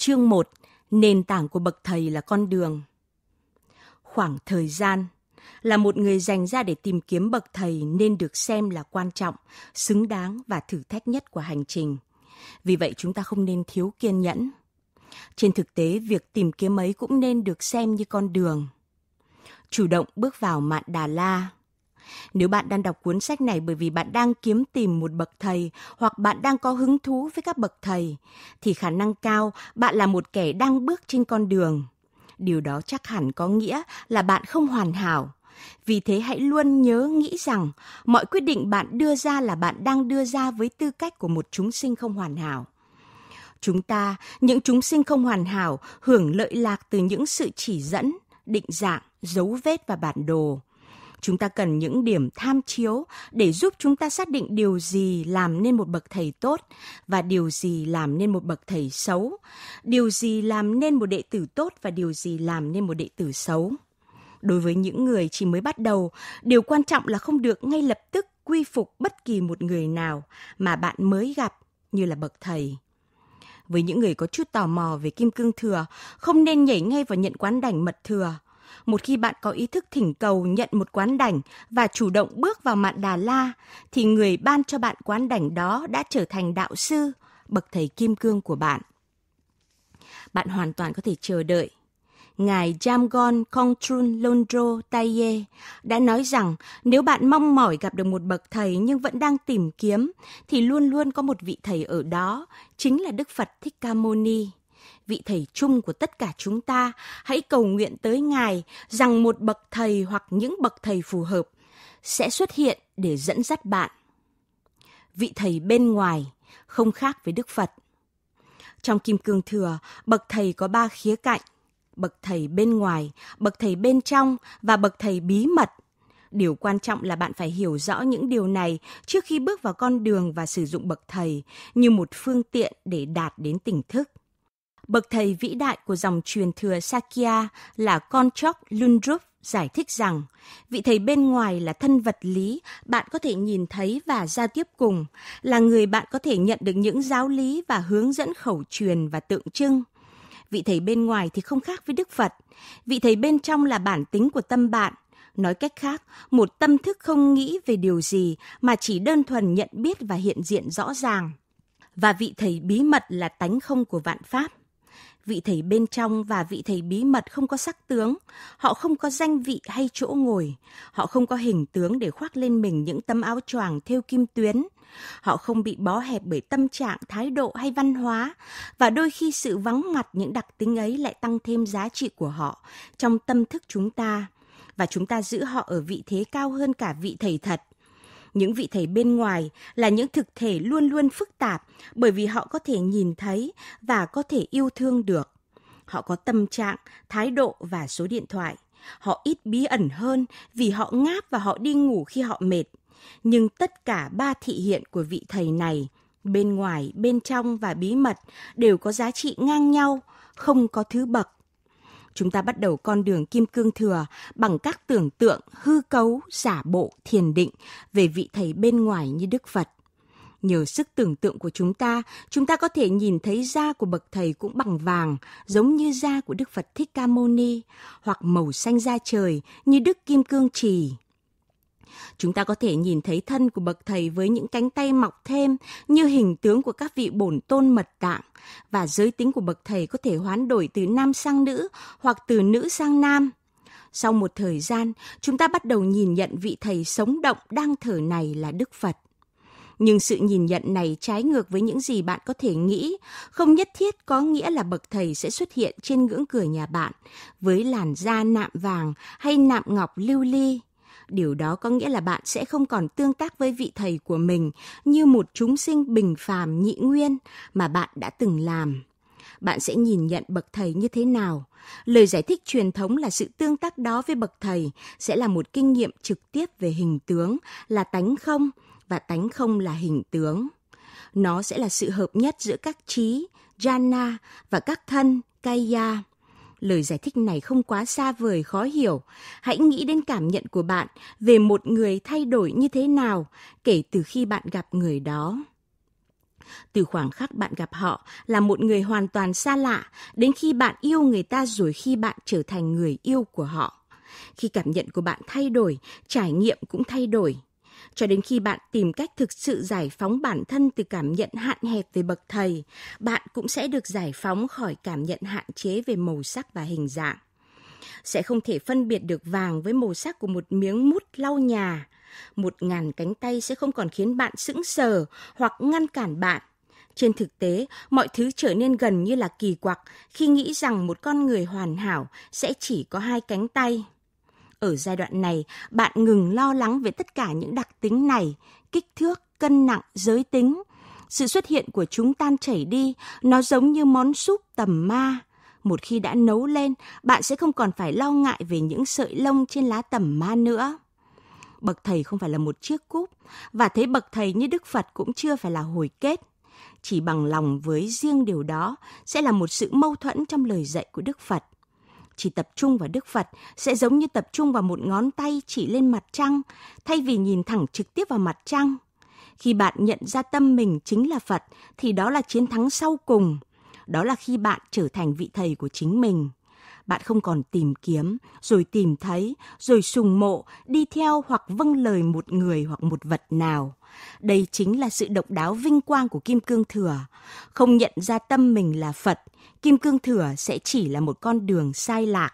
Chương 1. Nền tảng của bậc thầy là con đường. Khoảng thời gian là một người dành ra để tìm kiếm bậc thầy nên được xem là quan trọng, xứng đáng và thử thách nhất của hành trình. Vì vậy chúng ta không nên thiếu kiên nhẫn. Trên thực tế, việc tìm kiếm ấy cũng nên được xem như con đường. Chủ động bước vào mạn Đà La – nếu bạn đang đọc cuốn sách này bởi vì bạn đang kiếm tìm một bậc thầy hoặc bạn đang có hứng thú với các bậc thầy, thì khả năng cao bạn là một kẻ đang bước trên con đường. Điều đó chắc hẳn có nghĩa là bạn không hoàn hảo. Vì thế hãy luôn nhớ nghĩ rằng mọi quyết định bạn đưa ra là bạn đang đưa ra với tư cách của một chúng sinh không hoàn hảo chúng ta, những chúng sinh không hoàn hảo, hưởng lợi lạc từ những sự chỉ dẫn, định dạng, dấu vết và bản đồ chúng ta cần những điểm tham chiếu để giúp chúng ta xác định điều gì làm nên một bậc thầy tốt và điều gì làm nên một bậc thầy xấu, điều gì làm nên một đệ tử tốt và điều gì làm nên một đệ tử xấu. Đối với những người chỉ mới bắt đầu, điều quan trọng là không được ngay lập tức quy phục bất kỳ một người nào mà bạn mới gặp như là bậc thầy với những người có chút tò mò về kim cương thừa, không nên nhảy ngay vào nhận quán đảnh mật thừa một khi bạn có ý thức thỉnh cầu nhận một quán đảnh và chủ động bước vào mạn Đà La, thì người ban cho bạn quán đảnh đó đã trở thành đạo sư, bậc thầy kim cương của bạn. Bạn hoàn toàn có thể chờ đợi. Ngài Jamgon Kongtrun Londro Taye đã nói rằng nếu bạn mong mỏi gặp được một bậc thầy nhưng vẫn đang tìm kiếm, thì luôn luôn có một vị thầy ở đó, chính là Đức Phật Thích Ca Mâu Ni vị thầy chung của tất cả chúng ta, hãy cầu nguyện tới Ngài rằng một bậc thầy hoặc những bậc thầy phù hợp sẽ xuất hiện để dẫn dắt bạn. Vị thầy bên ngoài không khác với Đức Phật. Trong Kim Cương Thừa, bậc thầy có ba khía cạnh, bậc thầy bên ngoài, bậc thầy bên trong và bậc thầy bí mật điều quan trọng là bạn phải hiểu rõ những điều này trước khi bước vào con đường và sử dụng bậc thầy như một phương tiện để đạt đến tỉnh thức Bậc thầy vĩ đại của dòng truyền thừa Sakya là Konchok Lundrup giải thích rằng vị thầy bên ngoài là thân vật lý bạn có thể nhìn thấy và giao tiếp cùng là người bạn có thể nhận được những giáo lý và hướng dẫn khẩu truyền và tượng trưng vị thầy bên ngoài thì không khác với đức phật vị thầy bên trong là bản tính của tâm bạn nói cách khác một tâm thức không nghĩ về điều gì mà chỉ đơn thuần nhận biết và hiện diện rõ ràng và vị thầy bí mật là tánh không của vạn pháp vị thầy bên trong và vị thầy bí mật không có sắc tướng, họ không có danh vị hay chỗ ngồi, họ không có hình tướng để khoác lên mình những tấm áo choàng theo kim tuyến, họ không bị bó hẹp bởi tâm trạng, thái độ hay văn hóa và đôi khi sự vắng mặt những đặc tính ấy lại tăng thêm giá trị của họ trong tâm thức chúng ta và chúng ta giữ họ ở vị thế cao hơn cả vị thầy thật những vị thầy bên ngoài là những thực thể luôn luôn phức tạp bởi vì họ có thể nhìn thấy và có thể yêu thương được họ có tâm trạng thái độ và số điện thoại họ ít bí ẩn hơn vì họ ngáp và họ đi ngủ khi họ mệt nhưng tất cả ba thị hiện của vị thầy này bên ngoài bên trong và bí mật đều có giá trị ngang nhau không có thứ bậc chúng ta bắt đầu con đường kim cương thừa bằng các tưởng tượng hư cấu, giả bộ, thiền định về vị thầy bên ngoài như Đức Phật. Nhờ sức tưởng tượng của chúng ta, chúng ta có thể nhìn thấy da của bậc thầy cũng bằng vàng, giống như da của Đức Phật Thích Ca Mâu Ni, hoặc màu xanh da trời như Đức Kim Cương Trì. Chúng ta có thể nhìn thấy thân của bậc thầy với những cánh tay mọc thêm như hình tướng của các vị bổn tôn mật tạng và giới tính của bậc thầy có thể hoán đổi từ nam sang nữ hoặc từ nữ sang nam. Sau một thời gian, chúng ta bắt đầu nhìn nhận vị thầy sống động đang thở này là Đức Phật nhưng sự nhìn nhận này trái ngược với những gì bạn có thể nghĩ không nhất thiết có nghĩa là bậc thầy sẽ xuất hiện trên ngưỡng cửa nhà bạn với làn da nạm vàng hay nạm ngọc lưu ly điều đó có nghĩa là bạn sẽ không còn tương tác với vị thầy của mình như một chúng sinh bình phàm nhị nguyên mà bạn đã từng làm bạn sẽ nhìn nhận bậc thầy như thế nào lời giải thích truyền thống là sự tương tác đó với bậc thầy sẽ là một kinh nghiệm trực tiếp về hình tướng là tánh không và tánh không là hình tướng nó sẽ là sự hợp nhất giữa các trí jhana và các thân kaya lời giải thích này không quá xa vời khó hiểu. Hãy nghĩ đến cảm nhận của bạn về một người thay đổi như thế nào kể từ khi bạn gặp người đó. Từ khoảng khắc bạn gặp họ là một người hoàn toàn xa lạ đến khi bạn yêu người ta rồi khi bạn trở thành người yêu của họ. Khi cảm nhận của bạn thay đổi, trải nghiệm cũng thay đổi cho đến khi bạn tìm cách thực sự giải phóng bản thân từ cảm nhận hạn hẹp về bậc thầy, bạn cũng sẽ được giải phóng khỏi cảm nhận hạn chế về màu sắc và hình dạng. Sẽ không thể phân biệt được vàng với màu sắc của một miếng mút lau nhà. Một ngàn cánh tay sẽ không còn khiến bạn sững sờ hoặc ngăn cản bạn trên thực tế, mọi thứ trở nên gần như là kỳ quặc khi nghĩ rằng một con người hoàn hảo sẽ chỉ có hai cánh tay. Ở giai đoạn này, bạn ngừng lo lắng về tất cả những đặc tính này, kích thước, cân nặng, giới tính. Sự xuất hiện của chúng tan chảy đi, nó giống như món súp tầm ma. Một khi đã nấu lên, bạn sẽ không còn phải lo ngại về những sợi lông trên lá tầm ma nữa bậc thầy không phải là một chiếc cúp và thấy bậc thầy như Đức Phật cũng chưa phải là hồi kết. Chỉ bằng lòng với riêng điều đó sẽ là một sự mâu thuẫn trong lời dạy của Đức Phật chỉ tập trung vào Đức Phật sẽ giống như tập trung vào một ngón tay chỉ lên mặt trăng, thay vì nhìn thẳng trực tiếp vào mặt trăng. Khi bạn nhận ra tâm mình chính là Phật thì đó là chiến thắng sau cùng. Đó là khi bạn trở thành vị thầy của chính mình. Bạn không còn tìm kiếm, rồi tìm thấy, rồi sùng mộ, đi theo hoặc vâng lời một người hoặc một vật nào. Đây chính là sự độc đáo vinh quang của Kim Cương Thừa. Không nhận ra tâm mình là Phật, Kim Cương Thừa sẽ chỉ là một con đường sai lạc.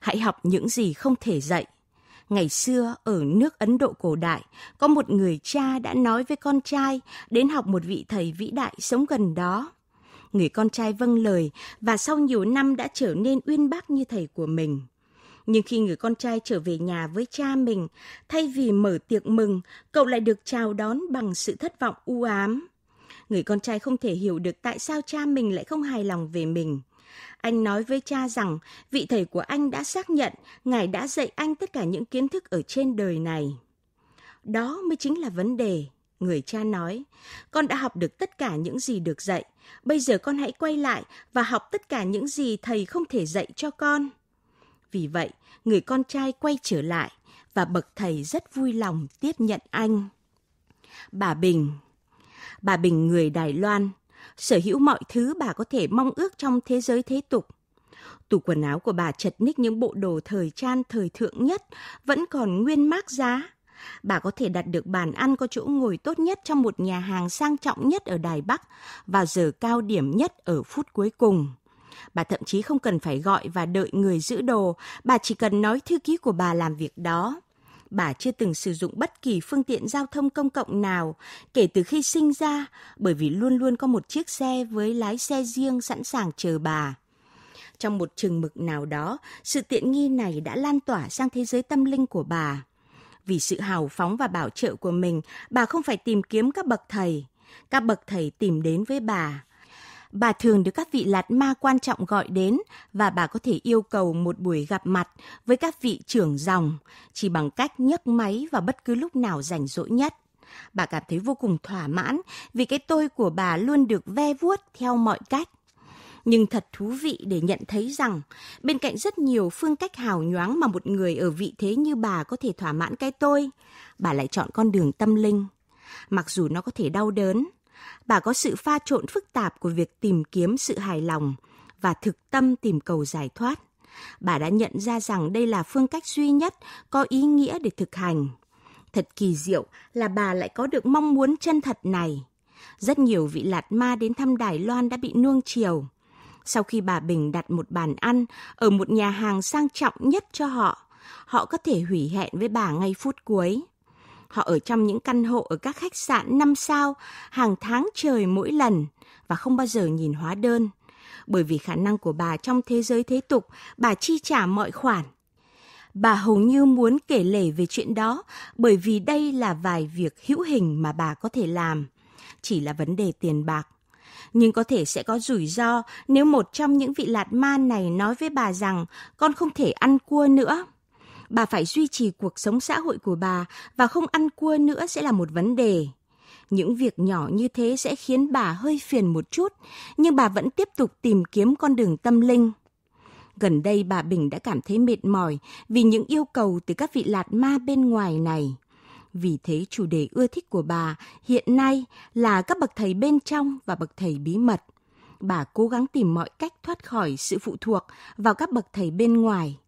Hãy học những gì không thể dạy, ngày xưa ở nước Ấn Độ cổ đại, có một người cha đã nói với con trai đến học một vị thầy vĩ đại sống gần đó người con trai vâng lời và sau nhiều năm đã trở nên uyên bác như thầy của mình. Nhưng khi người con trai trở về nhà với cha mình, thay vì mở tiệc mừng, cậu lại được chào đón bằng sự thất vọng u ám. Người con trai không thể hiểu được tại sao cha mình lại không hài lòng về mình. Anh nói với cha rằng vị thầy của anh đã xác nhận ngài đã dạy anh tất cả những kiến thức ở trên đời này. Đó mới chính là vấn đề. Người cha nói, con đã học được tất cả những gì được dạy, bây giờ con hãy quay lại và học tất cả những gì thầy không thể dạy cho con. Vì vậy, người con trai quay trở lại và bậc thầy rất vui lòng tiếp nhận anh. Bà Bình Bà Bình người Đài Loan, sở hữu mọi thứ bà có thể mong ước trong thế giới thế tục. Tủ quần áo của bà chật ních những bộ đồ thời trang thời thượng nhất vẫn còn nguyên mác giá. Bà có thể đặt được bàn ăn có chỗ ngồi tốt nhất trong một nhà hàng sang trọng nhất ở Đài Bắc vào giờ cao điểm nhất ở phút cuối cùng. Bà thậm chí không cần phải gọi và đợi người giữ đồ, bà chỉ cần nói thư ký của bà làm việc đó. Bà chưa từng sử dụng bất kỳ phương tiện giao thông công cộng nào kể từ khi sinh ra, bởi vì luôn luôn có một chiếc xe với lái xe riêng sẵn sàng chờ bà trong một chừng mực nào đó, sự tiện nghi này đã lan tỏa sang thế giới tâm linh của bà vì sự hào phóng và bảo trợ của mình, bà không phải tìm kiếm các bậc thầy. Các bậc thầy tìm đến với bà. Bà thường được các vị lạt ma quan trọng gọi đến và bà có thể yêu cầu một buổi gặp mặt với các vị trưởng dòng chỉ bằng cách nhấc máy vào bất cứ lúc nào rảnh rỗi nhất. Bà cảm thấy vô cùng thỏa mãn vì cái tôi của bà luôn được ve vuốt theo mọi cách nhưng thật thú vị để nhận thấy rằng bên cạnh rất nhiều phương cách hào nhoáng mà một người ở vị thế như bà có thể thỏa mãn cái tôi, bà lại chọn con đường tâm linh. Mặc dù nó có thể đau đớn, bà có sự pha trộn phức tạp của việc tìm kiếm sự hài lòng và thực tâm tìm cầu giải thoát. Bà đã nhận ra rằng đây là phương cách duy nhất có ý nghĩa để thực hành. Thật kỳ diệu là bà lại có được mong muốn chân thật này. Rất nhiều vị lạt ma đến thăm Đài Loan đã bị nuông chiều. Sau khi bà Bình đặt một bàn ăn ở một nhà hàng sang trọng nhất cho họ, họ có thể hủy hẹn với bà ngay phút cuối. Họ ở trong những căn hộ ở các khách sạn 5 sao hàng tháng trời mỗi lần và không bao giờ nhìn hóa đơn. Bởi vì khả năng của bà trong thế giới thế tục, bà chi trả mọi khoản. Bà hầu như muốn kể lể về chuyện đó bởi vì đây là vài việc hữu hình mà bà có thể làm. Chỉ là vấn đề tiền bạc nhưng có thể sẽ có rủi ro nếu một trong những vị lạt ma này nói với bà rằng con không thể ăn cua nữa. Bà phải duy trì cuộc sống xã hội của bà và không ăn cua nữa sẽ là một vấn đề. Những việc nhỏ như thế sẽ khiến bà hơi phiền một chút, nhưng bà vẫn tiếp tục tìm kiếm con đường tâm linh. Gần đây bà Bình đã cảm thấy mệt mỏi vì những yêu cầu từ các vị lạt ma bên ngoài này vì thế chủ đề ưa thích của bà hiện nay là các bậc thầy bên trong và bậc thầy bí mật. Bà cố gắng tìm mọi cách thoát khỏi sự phụ thuộc vào các bậc thầy bên ngoài.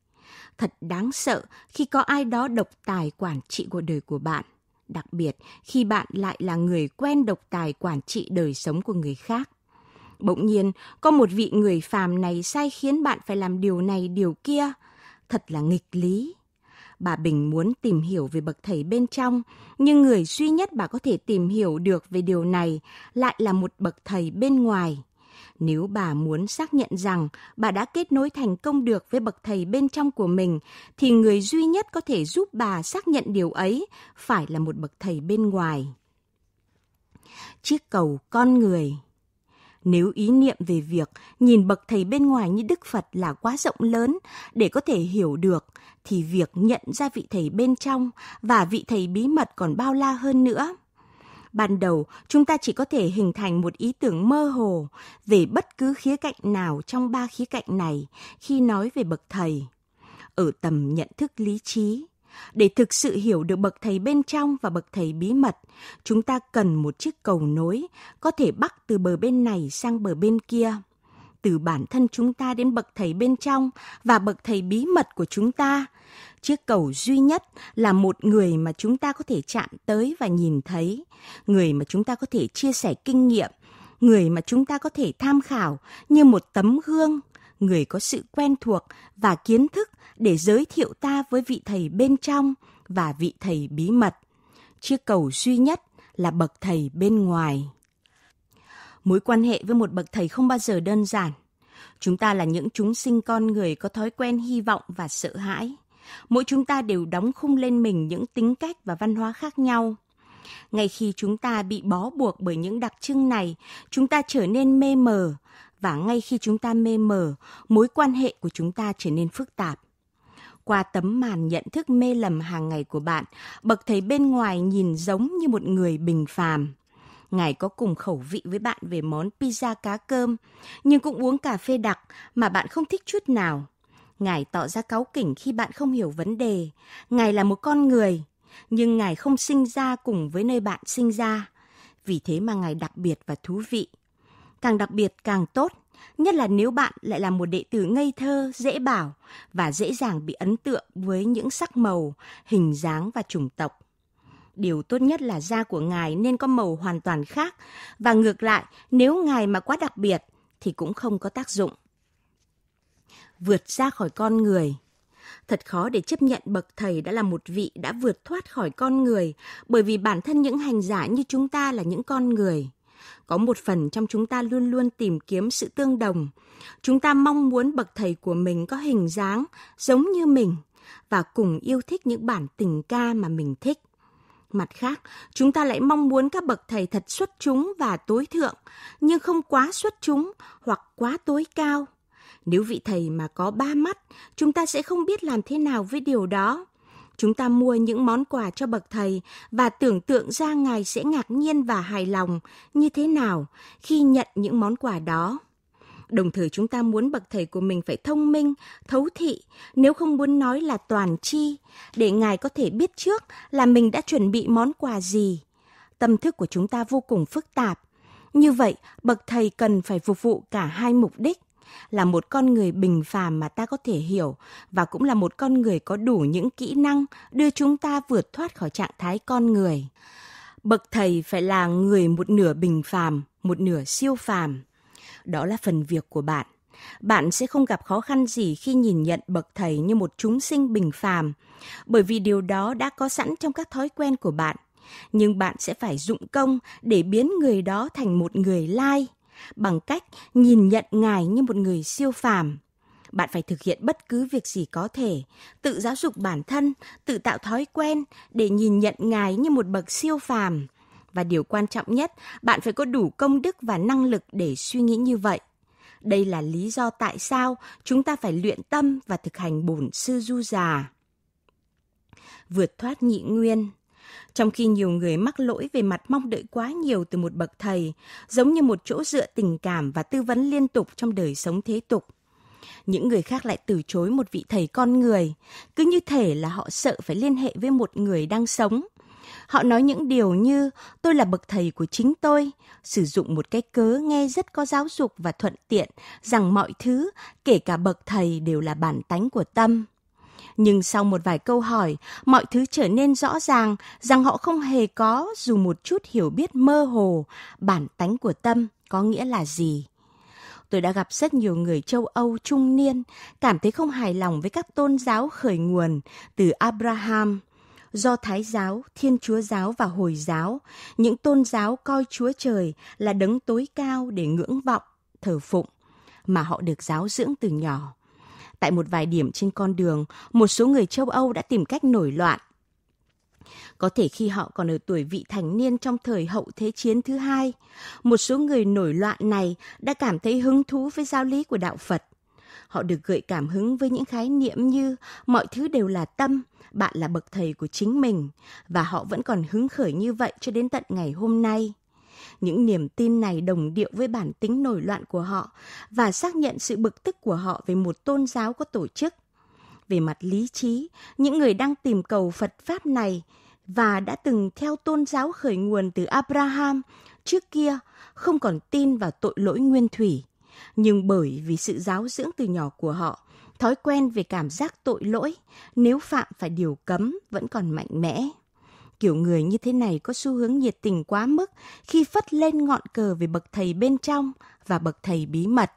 Thật đáng sợ khi có ai đó độc tài quản trị cuộc đời của bạn, đặc biệt khi bạn lại là người quen độc tài quản trị đời sống của người khác. Bỗng nhiên, có một vị người phàm này sai khiến bạn phải làm điều này điều kia, thật là nghịch lý Bà Bình muốn tìm hiểu về bậc thầy bên trong, nhưng người duy nhất bà có thể tìm hiểu được về điều này lại là một bậc thầy bên ngoài. Nếu bà muốn xác nhận rằng bà đã kết nối thành công được với bậc thầy bên trong của mình, thì người duy nhất có thể giúp bà xác nhận điều ấy phải là một bậc thầy bên ngoài. Chiếc cầu con người nếu ý niệm về việc nhìn bậc thầy bên ngoài như Đức Phật là quá rộng lớn để có thể hiểu được thì việc nhận ra vị thầy bên trong và vị thầy bí mật còn bao la hơn nữa ban đầu chúng ta chỉ có thể hình thành một ý tưởng mơ hồ về bất cứ khía cạnh nào trong ba khía cạnh này khi nói về bậc thầy ở tầm nhận thức lý trí để thực sự hiểu được bậc thầy bên trong và bậc thầy bí mật chúng ta cần một chiếc cầu nối có thể bắc từ bờ bên này sang bờ bên kia từ bản thân chúng ta đến bậc thầy bên trong và bậc thầy bí mật của chúng ta. Chiếc cầu duy nhất là một người mà chúng ta có thể chạm tới và nhìn thấy, người mà chúng ta có thể chia sẻ kinh nghiệm, người mà chúng ta có thể tham khảo như một tấm gương, người có sự quen thuộc và kiến thức để giới thiệu ta với vị thầy bên trong và vị thầy bí mật. Chiếc cầu duy nhất là bậc thầy bên ngoài mối quan hệ với một bậc thầy không bao giờ đơn giản. Chúng ta là những chúng sinh con người có thói quen hy vọng và sợ hãi. Mỗi chúng ta đều đóng khung lên mình những tính cách và văn hóa khác nhau. Ngay khi chúng ta bị bó buộc bởi những đặc trưng này, chúng ta trở nên mê mờ và ngay khi chúng ta mê mờ, mối quan hệ của chúng ta trở nên phức tạp qua tấm màn nhận thức mê lầm hàng ngày của bạn, bậc thầy bên ngoài nhìn giống như một người bình phàm ngài có cùng khẩu vị với bạn về món pizza cá cơm, nhưng cũng uống cà phê đặc mà bạn không thích chút nào. Ngài tỏ ra cáu kỉnh khi bạn không hiểu vấn đề. Ngài là một con người, nhưng ngài không sinh ra cùng với nơi bạn sinh ra. Vì thế mà ngài đặc biệt và thú vị. Càng đặc biệt càng tốt, nhất là nếu bạn lại là một đệ tử ngây thơ, dễ bảo và dễ dàng bị ấn tượng với những sắc màu, hình dáng và chủng tộc điều tốt nhất là da của ngài nên có màu hoàn toàn khác và ngược lại, nếu ngài mà quá đặc biệt thì cũng không có tác dụng. Vượt ra khỏi con người Thật khó để chấp nhận bậc thầy đã là một vị đã vượt thoát khỏi con người, bởi vì bản thân những hành giả như chúng ta là những con người có một phần trong chúng ta luôn luôn tìm kiếm sự tương đồng chúng ta mong muốn bậc thầy của mình có hình dáng giống như mình và cùng yêu thích những bản tình ca mà mình thích Mặt khác, chúng ta lại mong muốn các bậc thầy thật xuất chúng và tối thượng, nhưng không quá xuất chúng hoặc quá tối cao. Nếu vị thầy mà có ba mắt, chúng ta sẽ không biết làm thế nào với điều đó. Chúng ta mua những món quà cho bậc thầy và tưởng tượng ra ngài sẽ ngạc nhiên và hài lòng như thế nào khi nhận những món quà đó. Đồng thời chúng ta muốn bậc thầy của mình phải thông minh, thấu thị, nếu không muốn nói là toàn chi, để ngài có thể biết trước là mình đã chuẩn bị món quà gì. Tâm thức của chúng ta vô cùng phức tạp. Như vậy, bậc thầy cần phải phục vụ cả hai mục đích là một con người bình phàm mà ta có thể hiểu và cũng là một con người có đủ những kỹ năng đưa chúng ta vượt thoát khỏi trạng thái con người. Bậc thầy phải là người một nửa bình phàm, một nửa siêu phàm đó là phần việc của bạn bạn sẽ không gặp khó khăn gì khi nhìn nhận bậc thầy như một chúng sinh bình phàm bởi vì điều đó đã có sẵn trong các thói quen của bạn nhưng bạn sẽ phải dụng công để biến người đó thành một người lai bằng cách nhìn nhận ngài như một người siêu phàm bạn phải thực hiện bất cứ việc gì có thể tự giáo dục bản thân tự tạo thói quen để nhìn nhận ngài như một bậc siêu phàm và điều quan trọng nhất, bạn phải có đủ công đức và năng lực để suy nghĩ như vậy. Đây là lý do tại sao chúng ta phải luyện tâm và thực hành bổn sư du già. Vượt thoát nhị nguyên trong khi nhiều người mắc lỗi về mặt mong đợi quá nhiều từ một bậc thầy, giống như một chỗ dựa tình cảm và tư vấn liên tục trong đời sống thế tục. Những người khác lại từ chối một vị thầy con người, cứ như thể là họ sợ phải liên hệ với một người đang sống, Họ nói những điều như tôi là bậc thầy của chính tôi, sử dụng một cái cớ nghe rất có giáo dục và thuận tiện rằng mọi thứ, kể cả bậc thầy đều là bản tánh của tâm. Nhưng sau một vài câu hỏi, mọi thứ trở nên rõ ràng rằng họ không hề có dù một chút hiểu biết mơ hồ bản tánh của tâm có nghĩa là gì tôi đã gặp rất nhiều người châu Âu trung niên cảm thấy không hài lòng với các tôn giáo khởi nguồn từ Abraham, do Thái giáo, Thiên Chúa giáo và Hồi giáo, những tôn giáo coi Chúa Trời là đấng tối cao để ngưỡng vọng, thờ phụng, mà họ được giáo dưỡng từ nhỏ. Tại một vài điểm trên con đường, một số người châu Âu đã tìm cách nổi loạn. Có thể khi họ còn ở tuổi vị thành niên trong thời hậu thế chiến thứ hai, một số người nổi loạn này đã cảm thấy hứng thú với giáo lý của đạo Phật – Họ được gợi cảm hứng với những khái niệm như mọi thứ đều là tâm, bạn là bậc thầy của chính mình và họ vẫn còn hứng khởi như vậy cho đến tận ngày hôm nay. Những niềm tin này đồng điệu với bản tính nổi loạn của họ và xác nhận sự bực tức của họ về một tôn giáo có tổ chức. Về mặt lý trí, những người đang tìm cầu Phật Pháp này và đã từng theo tôn giáo khởi nguồn từ Abraham trước kia không còn tin vào tội lỗi nguyên thủy nhưng bởi vì sự giáo dưỡng từ nhỏ của họ, thói quen về cảm giác tội lỗi nếu phạm phải điều cấm vẫn còn mạnh mẽ. Kiểu người như thế này có xu hướng nhiệt tình quá mức khi phất lên ngọn cờ về bậc thầy bên trong và bậc thầy bí mật.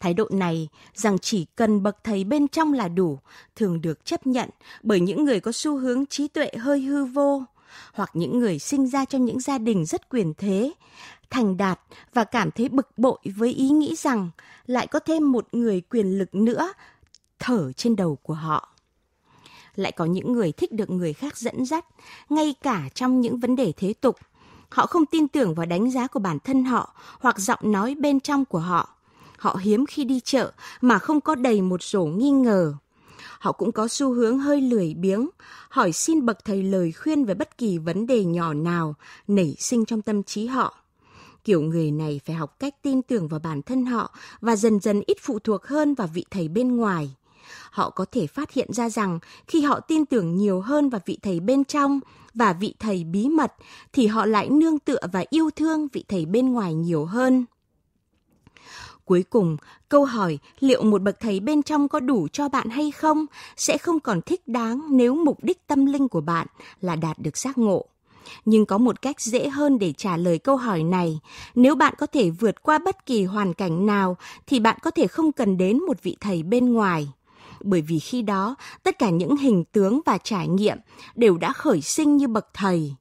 Thái độ này rằng chỉ cần bậc thầy bên trong là đủ thường được chấp nhận bởi những người có xu hướng trí tuệ hơi hư vô, hoặc những người sinh ra trong những gia đình rất quyền thế Thành Đạt và cảm thấy bực bội với ý nghĩ rằng lại có thêm một người quyền lực nữa thở trên đầu của họ. Lại có những người thích được người khác dẫn dắt, ngay cả trong những vấn đề thế tục. Họ không tin tưởng vào đánh giá của bản thân họ hoặc giọng nói bên trong của họ. Họ hiếm khi đi chợ mà không có đầy một sổ nghi ngờ họ cũng có xu hướng hơi lười biếng, hỏi xin bậc thầy lời khuyên về bất kỳ vấn đề nhỏ nào nảy sinh trong tâm trí họ. Kiểu người này phải học cách tin tưởng vào bản thân họ và dần dần ít phụ thuộc hơn vào vị thầy bên ngoài. Họ có thể phát hiện ra rằng khi họ tin tưởng nhiều hơn vào vị thầy bên trong và vị thầy bí mật thì họ lại nương tựa và yêu thương vị thầy bên ngoài nhiều hơn. Cuối cùng, câu hỏi liệu một bậc thầy bên trong có đủ cho bạn hay không sẽ không còn thích đáng nếu mục đích tâm linh của bạn là đạt được giác ngộ nhưng có một cách dễ hơn để trả lời câu hỏi này nếu bạn có thể vượt qua bất kỳ hoàn cảnh nào thì bạn có thể không cần đến một vị thầy bên ngoài bởi vì khi đó tất cả những hình tướng và trải nghiệm đều đã khởi sinh như bậc thầy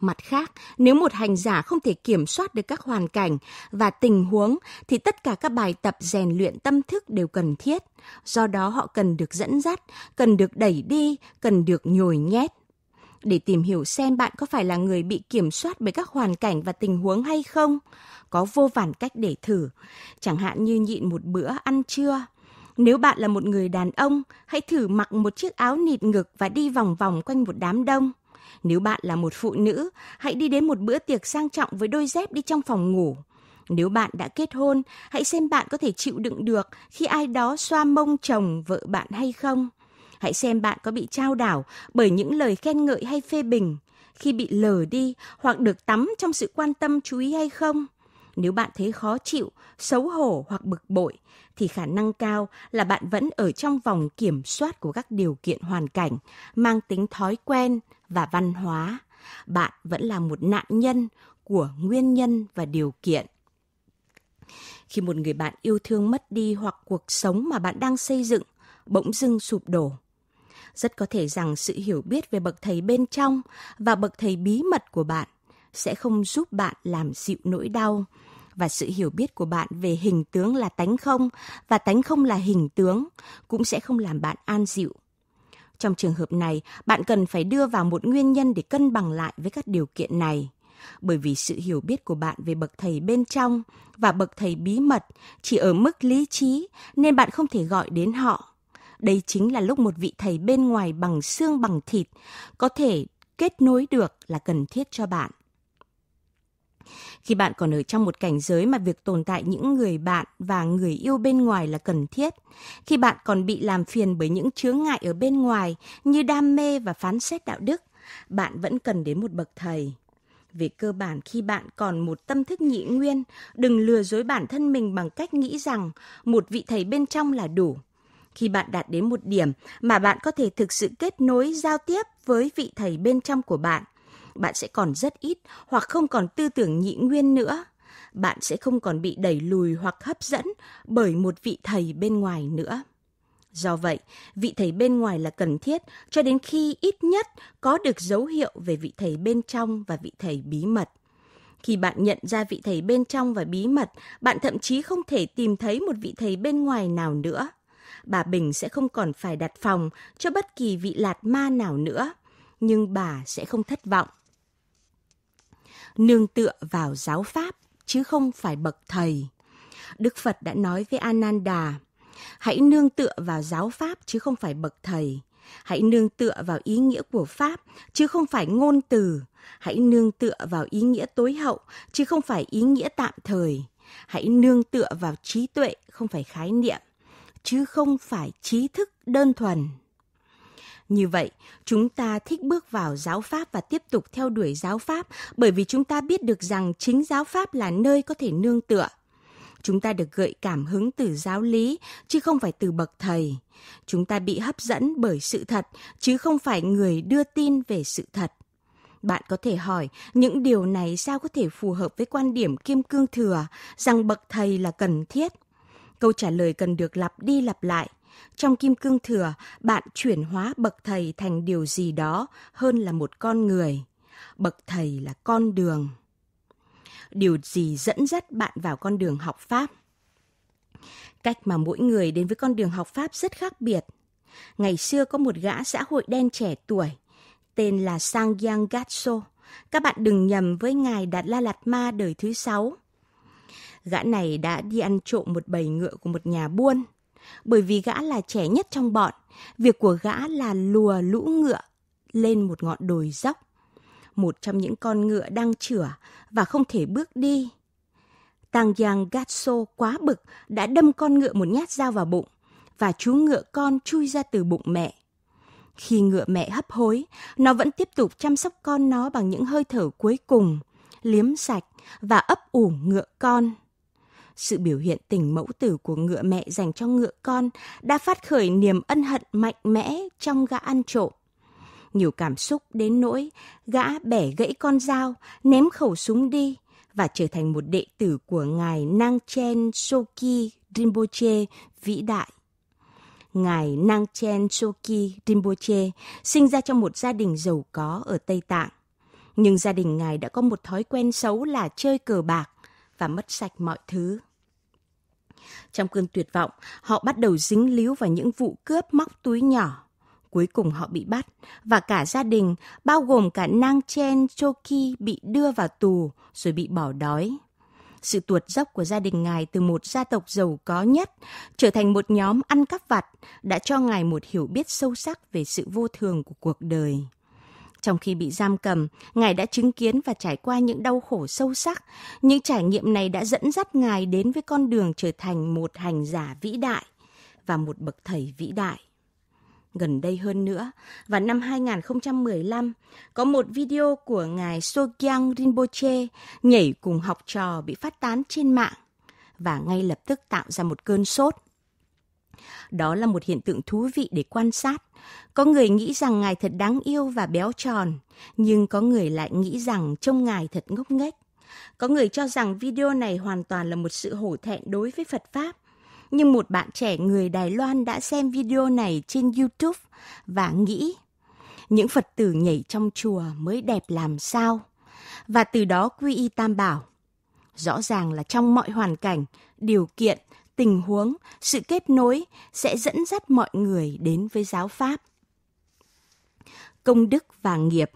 mặt khác nếu một hành giả không thể kiểm soát được các hoàn cảnh và tình huống thì tất cả các bài tập rèn luyện tâm thức đều cần thiết do đó họ cần được dẫn dắt cần được đẩy đi cần được nhồi nhét để tìm hiểu xem bạn có phải là người bị kiểm soát bởi các hoàn cảnh và tình huống hay không. Có vô vàn cách để thử, chẳng hạn như nhịn một bữa ăn trưa. Nếu bạn là một người đàn ông, hãy thử mặc một chiếc áo nịt ngực và đi vòng vòng quanh một đám đông. Nếu bạn là một phụ nữ, hãy đi đến một bữa tiệc sang trọng với đôi dép đi trong phòng ngủ. Nếu bạn đã kết hôn, hãy xem bạn có thể chịu đựng được khi ai đó xoa mông chồng vợ bạn hay không. Hãy xem bạn có bị trao đảo bởi những lời khen ngợi hay phê bình, khi bị lờ đi hoặc được tắm trong sự quan tâm chú ý hay không. Nếu bạn thấy khó chịu, xấu hổ hoặc bực bội thì khả năng cao là bạn vẫn ở trong vòng kiểm soát của các điều kiện hoàn cảnh mang tính thói quen và văn hóa. Bạn vẫn là một nạn nhân của nguyên nhân và điều kiện khi một người bạn yêu thương mất đi hoặc cuộc sống mà bạn đang xây dựng bỗng dưng sụp đổ rất có thể rằng sự hiểu biết về bậc thầy bên trong và bậc thầy bí mật của bạn sẽ không giúp bạn làm dịu nỗi đau và sự hiểu biết của bạn về hình tướng là tánh không và tánh không là hình tướng cũng sẽ không làm bạn an dịu. Trong trường hợp này, bạn cần phải đưa vào một nguyên nhân để cân bằng lại với các điều kiện này bởi vì sự hiểu biết của bạn về bậc thầy bên trong và bậc thầy bí mật chỉ ở mức lý trí nên bạn không thể gọi đến họ đây chính là lúc một vị thầy bên ngoài bằng xương bằng thịt có thể kết nối được là cần thiết cho bạn. Khi bạn còn ở trong một cảnh giới mà việc tồn tại những người bạn và người yêu bên ngoài là cần thiết, khi bạn còn bị làm phiền bởi những chướng ngại ở bên ngoài như đam mê và phán xét đạo đức, bạn vẫn cần đến một bậc thầy. Về cơ bản khi bạn còn một tâm thức nhị nguyên, đừng lừa dối bản thân mình bằng cách nghĩ rằng một vị thầy bên trong là đủ. Khi bạn đạt đến một điểm mà bạn có thể thực sự kết nối giao tiếp với vị thầy bên trong của bạn, bạn sẽ còn rất ít hoặc không còn tư tưởng nhị nguyên nữa. Bạn sẽ không còn bị đẩy lùi hoặc hấp dẫn bởi một vị thầy bên ngoài nữa. Do vậy, vị thầy bên ngoài là cần thiết cho đến khi ít nhất có được dấu hiệu về vị thầy bên trong và vị thầy bí mật. Khi bạn nhận ra vị thầy bên trong và bí mật, bạn thậm chí không thể tìm thấy một vị thầy bên ngoài nào nữa bà Bình sẽ không còn phải đặt phòng cho bất kỳ vị lạt ma nào nữa, nhưng bà sẽ không thất vọng. Nương tựa vào giáo pháp chứ không phải bậc thầy. Đức Phật đã nói với Ananda, hãy nương tựa vào giáo pháp chứ không phải bậc thầy. Hãy nương tựa vào ý nghĩa của pháp chứ không phải ngôn từ. Hãy nương tựa vào ý nghĩa tối hậu chứ không phải ý nghĩa tạm thời. Hãy nương tựa vào trí tuệ không phải khái niệm chứ không phải trí thức đơn thuần. Như vậy, chúng ta thích bước vào giáo pháp và tiếp tục theo đuổi giáo pháp bởi vì chúng ta biết được rằng chính giáo pháp là nơi có thể nương tựa. Chúng ta được gợi cảm hứng từ giáo lý chứ không phải từ bậc thầy. Chúng ta bị hấp dẫn bởi sự thật chứ không phải người đưa tin về sự thật. Bạn có thể hỏi những điều này sao có thể phù hợp với quan điểm kim cương thừa rằng bậc thầy là cần thiết – câu trả lời cần được lặp đi lặp lại. Trong kim cương thừa, bạn chuyển hóa bậc thầy thành điều gì đó hơn là một con người. Bậc thầy là con đường. Điều gì dẫn dắt bạn vào con đường học Pháp? Cách mà mỗi người đến với con đường học Pháp rất khác biệt. Ngày xưa có một gã xã hội đen trẻ tuổi, tên là Sang Yang Gatso. Các bạn đừng nhầm với ngài Đạt La Lạt Ma đời thứ sáu gã này đã đi ăn trộm một bầy ngựa của một nhà buôn. Bởi vì gã là trẻ nhất trong bọn, việc của gã là lùa lũ ngựa lên một ngọn đồi dốc. Một trong những con ngựa đang chửa và không thể bước đi. tang Giang Gatso quá bực đã đâm con ngựa một nhát dao vào bụng và chú ngựa con chui ra từ bụng mẹ. Khi ngựa mẹ hấp hối, nó vẫn tiếp tục chăm sóc con nó bằng những hơi thở cuối cùng, liếm sạch và ấp ủ ngựa con sự biểu hiện tình mẫu tử của ngựa mẹ dành cho ngựa con đã phát khởi niềm ân hận mạnh mẽ trong gã ăn trộm. Nhiều cảm xúc đến nỗi gã bẻ gãy con dao, ném khẩu súng đi và trở thành một đệ tử của ngài Nang Chen Soki Rinpoche vĩ đại. Ngài Nang Chen Soki Rinpoche sinh ra trong một gia đình giàu có ở Tây Tạng. Nhưng gia đình ngài đã có một thói quen xấu là chơi cờ bạc và mất sạch mọi thứ. Trong cơn tuyệt vọng, họ bắt đầu dính líu vào những vụ cướp móc túi nhỏ. Cuối cùng họ bị bắt và cả gia đình, bao gồm cả Nang Chen Choki bị đưa vào tù rồi bị bỏ đói. Sự tuột dốc của gia đình ngài từ một gia tộc giàu có nhất trở thành một nhóm ăn cắp vặt đã cho ngài một hiểu biết sâu sắc về sự vô thường của cuộc đời. Trong khi bị giam cầm, Ngài đã chứng kiến và trải qua những đau khổ sâu sắc. Những trải nghiệm này đã dẫn dắt Ngài đến với con đường trở thành một hành giả vĩ đại và một bậc thầy vĩ đại. Gần đây hơn nữa, vào năm 2015, có một video của Ngài Sogyang Rinpoche nhảy cùng học trò bị phát tán trên mạng và ngay lập tức tạo ra một cơn sốt. Đó là một hiện tượng thú vị để quan sát có người nghĩ rằng ngài thật đáng yêu và béo tròn, nhưng có người lại nghĩ rằng trông ngài thật ngốc nghếch. Có người cho rằng video này hoàn toàn là một sự hổ thẹn đối với Phật Pháp. Nhưng một bạn trẻ người Đài Loan đã xem video này trên YouTube và nghĩ những Phật tử nhảy trong chùa mới đẹp làm sao. Và từ đó quy y tam bảo. Rõ ràng là trong mọi hoàn cảnh, điều kiện tình huống, sự kết nối sẽ dẫn dắt mọi người đến với giáo pháp. Công đức và nghiệp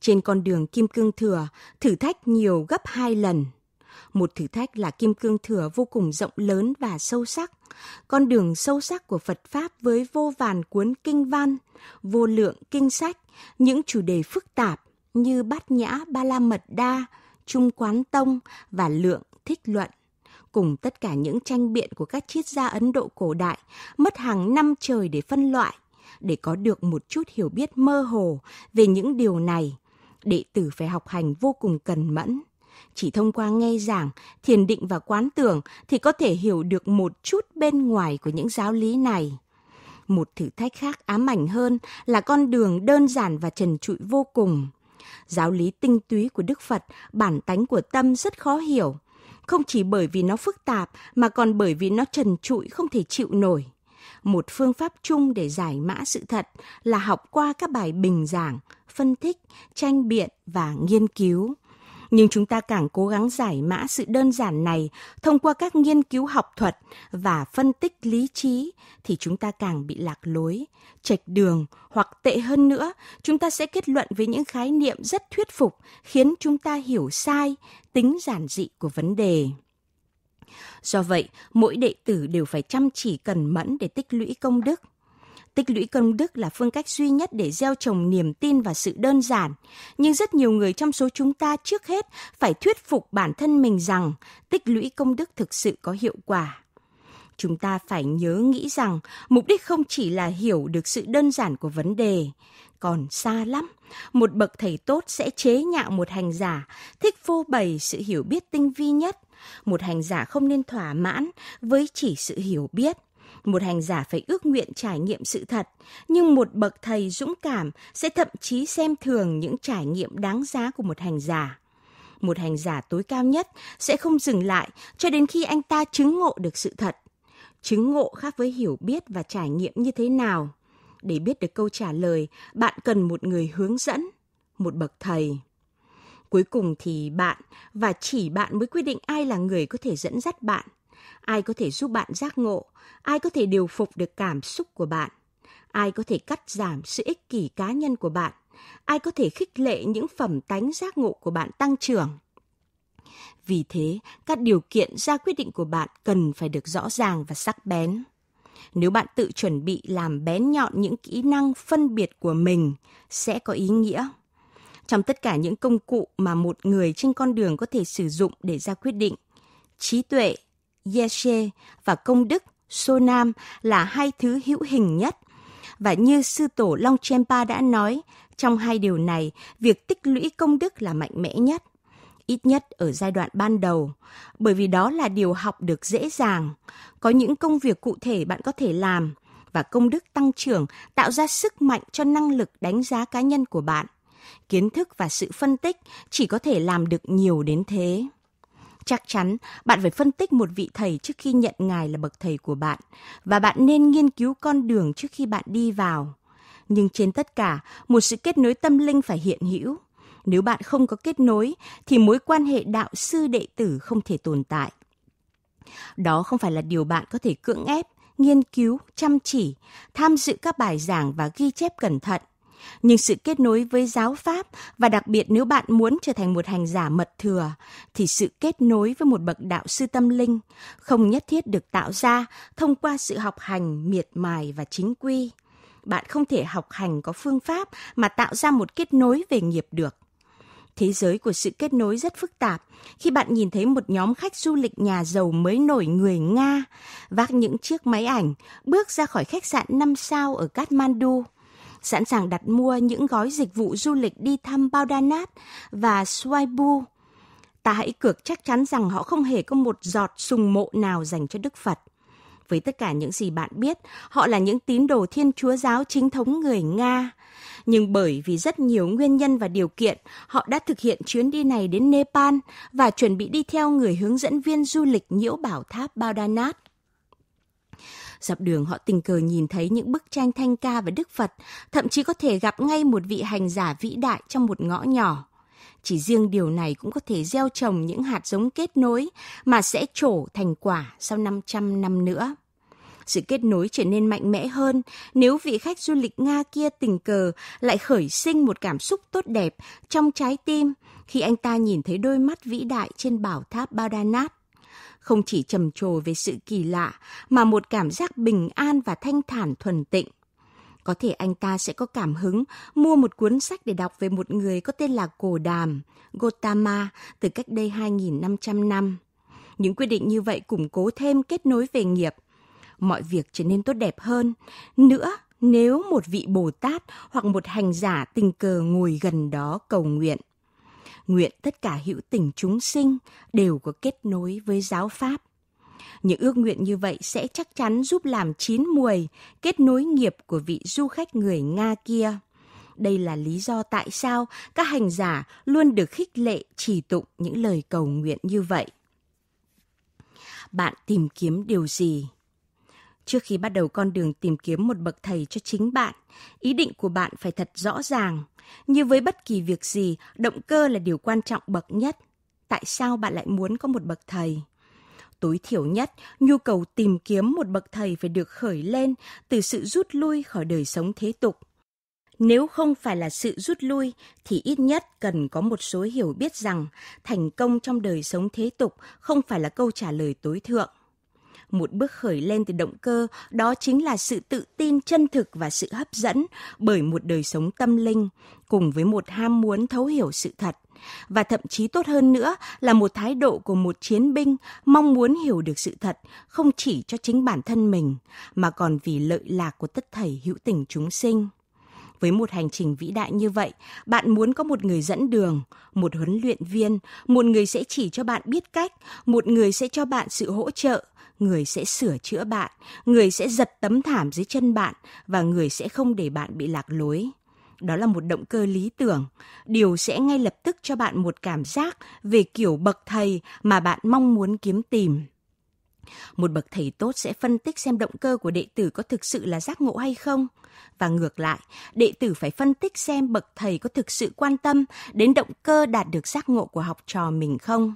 Trên con đường kim cương thừa, thử thách nhiều gấp hai lần. Một thử thách là kim cương thừa vô cùng rộng lớn và sâu sắc. Con đường sâu sắc của Phật Pháp với vô vàn cuốn kinh văn, vô lượng kinh sách, những chủ đề phức tạp như Bát Nhã Ba La Mật Đa, Trung Quán Tông và Lượng Thích Luận cùng tất cả những tranh biện của các triết gia Ấn Độ cổ đại, mất hàng năm trời để phân loại, để có được một chút hiểu biết mơ hồ về những điều này. Đệ tử phải học hành vô cùng cần mẫn. Chỉ thông qua nghe giảng, thiền định và quán tưởng thì có thể hiểu được một chút bên ngoài của những giáo lý này. Một thử thách khác ám ảnh hơn là con đường đơn giản và trần trụi vô cùng giáo lý tinh túy của Đức Phật, bản tánh của tâm rất khó hiểu không chỉ bởi vì nó phức tạp mà còn bởi vì nó trần trụi không thể chịu nổi một phương pháp chung để giải mã sự thật là học qua các bài bình giảng phân tích tranh biện và nghiên cứu nhưng chúng ta càng cố gắng giải mã sự đơn giản này thông qua các nghiên cứu học thuật và phân tích lý trí thì chúng ta càng bị lạc lối, trạch đường hoặc tệ hơn nữa, chúng ta sẽ kết luận với những khái niệm rất thuyết phục khiến chúng ta hiểu sai tính giản dị của vấn đề. Do vậy, mỗi đệ tử đều phải chăm chỉ cần mẫn để tích lũy công đức – Tích lũy công đức là phương cách duy nhất để gieo trồng niềm tin và sự đơn giản. Nhưng rất nhiều người trong số chúng ta trước hết phải thuyết phục bản thân mình rằng tích lũy công đức thực sự có hiệu quả chúng ta phải nhớ nghĩ rằng mục đích không chỉ là hiểu được sự đơn giản của vấn đề còn xa lắm một bậc thầy tốt sẽ chế nhạo một hành giả thích phô bày sự hiểu biết tinh vi nhất một hành giả không nên thỏa mãn với chỉ sự hiểu biết một hành giả phải ước nguyện trải nghiệm sự thật, nhưng một bậc thầy dũng cảm sẽ thậm chí xem thường những trải nghiệm đáng giá của một hành giả. Một hành giả tối cao nhất sẽ không dừng lại cho đến khi anh ta chứng ngộ được sự thật. Chứng ngộ khác với hiểu biết và trải nghiệm như thế nào? Để biết được câu trả lời, bạn cần một người hướng dẫn, một bậc thầy cuối cùng thì bạn và chỉ bạn mới quyết định ai là người có thể dẫn dắt bạn ai có thể giúp bạn giác ngộ, ai có thể điều phục được cảm xúc của bạn, ai có thể cắt giảm sự ích kỷ cá nhân của bạn, ai có thể khích lệ những phẩm tánh giác ngộ của bạn tăng trưởng. Vì thế, các điều kiện ra quyết định của bạn cần phải được rõ ràng và sắc bén. Nếu bạn tự chuẩn bị làm bén nhọn những kỹ năng phân biệt của mình sẽ có ý nghĩa. Trong tất cả những công cụ mà một người trên con đường có thể sử dụng để ra quyết định, trí tuệ Yeshe và công đức Sonam là hai thứ hữu hình nhất. Và như sư tổ Long Chenpa đã nói, trong hai điều này, việc tích lũy công đức là mạnh mẽ nhất, ít nhất ở giai đoạn ban đầu, bởi vì đó là điều học được dễ dàng. Có những công việc cụ thể bạn có thể làm và công đức tăng trưởng tạo ra sức mạnh cho năng lực đánh giá cá nhân của bạn. Kiến thức và sự phân tích chỉ có thể làm được nhiều đến thế. Chắc chắn bạn phải phân tích một vị thầy trước khi nhận ngài là bậc thầy của bạn và bạn nên nghiên cứu con đường trước khi bạn đi vào. Nhưng trên tất cả, một sự kết nối tâm linh phải hiện hữu. Nếu bạn không có kết nối thì mối quan hệ đạo sư đệ tử không thể tồn tại. Đó không phải là điều bạn có thể cưỡng ép, nghiên cứu, chăm chỉ, tham dự các bài giảng và ghi chép cẩn thận nhưng sự kết nối với giáo pháp và đặc biệt nếu bạn muốn trở thành một hành giả mật thừa thì sự kết nối với một bậc đạo sư tâm linh không nhất thiết được tạo ra thông qua sự học hành miệt mài và chính quy. Bạn không thể học hành có phương pháp mà tạo ra một kết nối về nghiệp được. Thế giới của sự kết nối rất phức tạp khi bạn nhìn thấy một nhóm khách du lịch nhà giàu mới nổi người Nga vác những chiếc máy ảnh bước ra khỏi khách sạn 5 sao ở Kathmandu sẵn sàng đặt mua những gói dịch vụ du lịch đi thăm Baudanat và Swaibu. Ta hãy cược chắc chắn rằng họ không hề có một giọt sùng mộ nào dành cho Đức Phật. Với tất cả những gì bạn biết, họ là những tín đồ Thiên Chúa giáo chính thống người Nga. Nhưng bởi vì rất nhiều nguyên nhân và điều kiện, họ đã thực hiện chuyến đi này đến Nepal và chuẩn bị đi theo người hướng dẫn viên du lịch nhiễu bảo tháp Baudanat Dọc đường họ tình cờ nhìn thấy những bức tranh thanh ca và Đức Phật, thậm chí có thể gặp ngay một vị hành giả vĩ đại trong một ngõ nhỏ. Chỉ riêng điều này cũng có thể gieo trồng những hạt giống kết nối mà sẽ trổ thành quả sau 500 năm nữa sự kết nối trở nên mạnh mẽ hơn nếu vị khách du lịch Nga kia tình cờ lại khởi sinh một cảm xúc tốt đẹp trong trái tim khi anh ta nhìn thấy đôi mắt vĩ đại trên bảo tháp Badanat không chỉ trầm trồ về sự kỳ lạ mà một cảm giác bình an và thanh thản thuần tịnh. Có thể anh ta sẽ có cảm hứng mua một cuốn sách để đọc về một người có tên là Cổ Đàm, Gotama, từ cách đây 2.500 năm. Những quyết định như vậy củng cố thêm kết nối về nghiệp. Mọi việc trở nên tốt đẹp hơn. Nữa, nếu một vị Bồ Tát hoặc một hành giả tình cờ ngồi gần đó cầu nguyện – nguyện tất cả hữu tình chúng sinh đều có kết nối với giáo pháp. Những ước nguyện như vậy sẽ chắc chắn giúp làm chín muồi kết nối nghiệp của vị du khách người Nga kia. Đây là lý do tại sao các hành giả luôn được khích lệ chỉ tụng những lời cầu nguyện như vậy. Bạn tìm kiếm điều gì? Trước khi bắt đầu con đường tìm kiếm một bậc thầy cho chính bạn, ý định của bạn phải thật rõ ràng. Như với bất kỳ việc gì, động cơ là điều quan trọng bậc nhất. Tại sao bạn lại muốn có một bậc thầy? Tối thiểu nhất, nhu cầu tìm kiếm một bậc thầy phải được khởi lên từ sự rút lui khỏi đời sống thế tục. Nếu không phải là sự rút lui thì ít nhất cần có một số hiểu biết rằng thành công trong đời sống thế tục không phải là câu trả lời tối thượng một bước khởi lên từ động cơ đó chính là sự tự tin chân thực và sự hấp dẫn bởi một đời sống tâm linh cùng với một ham muốn thấu hiểu sự thật và thậm chí tốt hơn nữa là một thái độ của một chiến binh mong muốn hiểu được sự thật không chỉ cho chính bản thân mình mà còn vì lợi lạc của tất thảy hữu tình chúng sinh với một hành trình vĩ đại như vậy bạn muốn có một người dẫn đường một huấn luyện viên một người sẽ chỉ cho bạn biết cách một người sẽ cho bạn sự hỗ trợ người sẽ sửa chữa bạn, người sẽ giật tấm thảm dưới chân bạn và người sẽ không để bạn bị lạc lối. Đó là một động cơ lý tưởng, điều sẽ ngay lập tức cho bạn một cảm giác về kiểu bậc thầy mà bạn mong muốn kiếm tìm. Một bậc thầy tốt sẽ phân tích xem động cơ của đệ tử có thực sự là giác ngộ hay không. Và ngược lại, đệ tử phải phân tích xem bậc thầy có thực sự quan tâm đến động cơ đạt được giác ngộ của học trò mình không.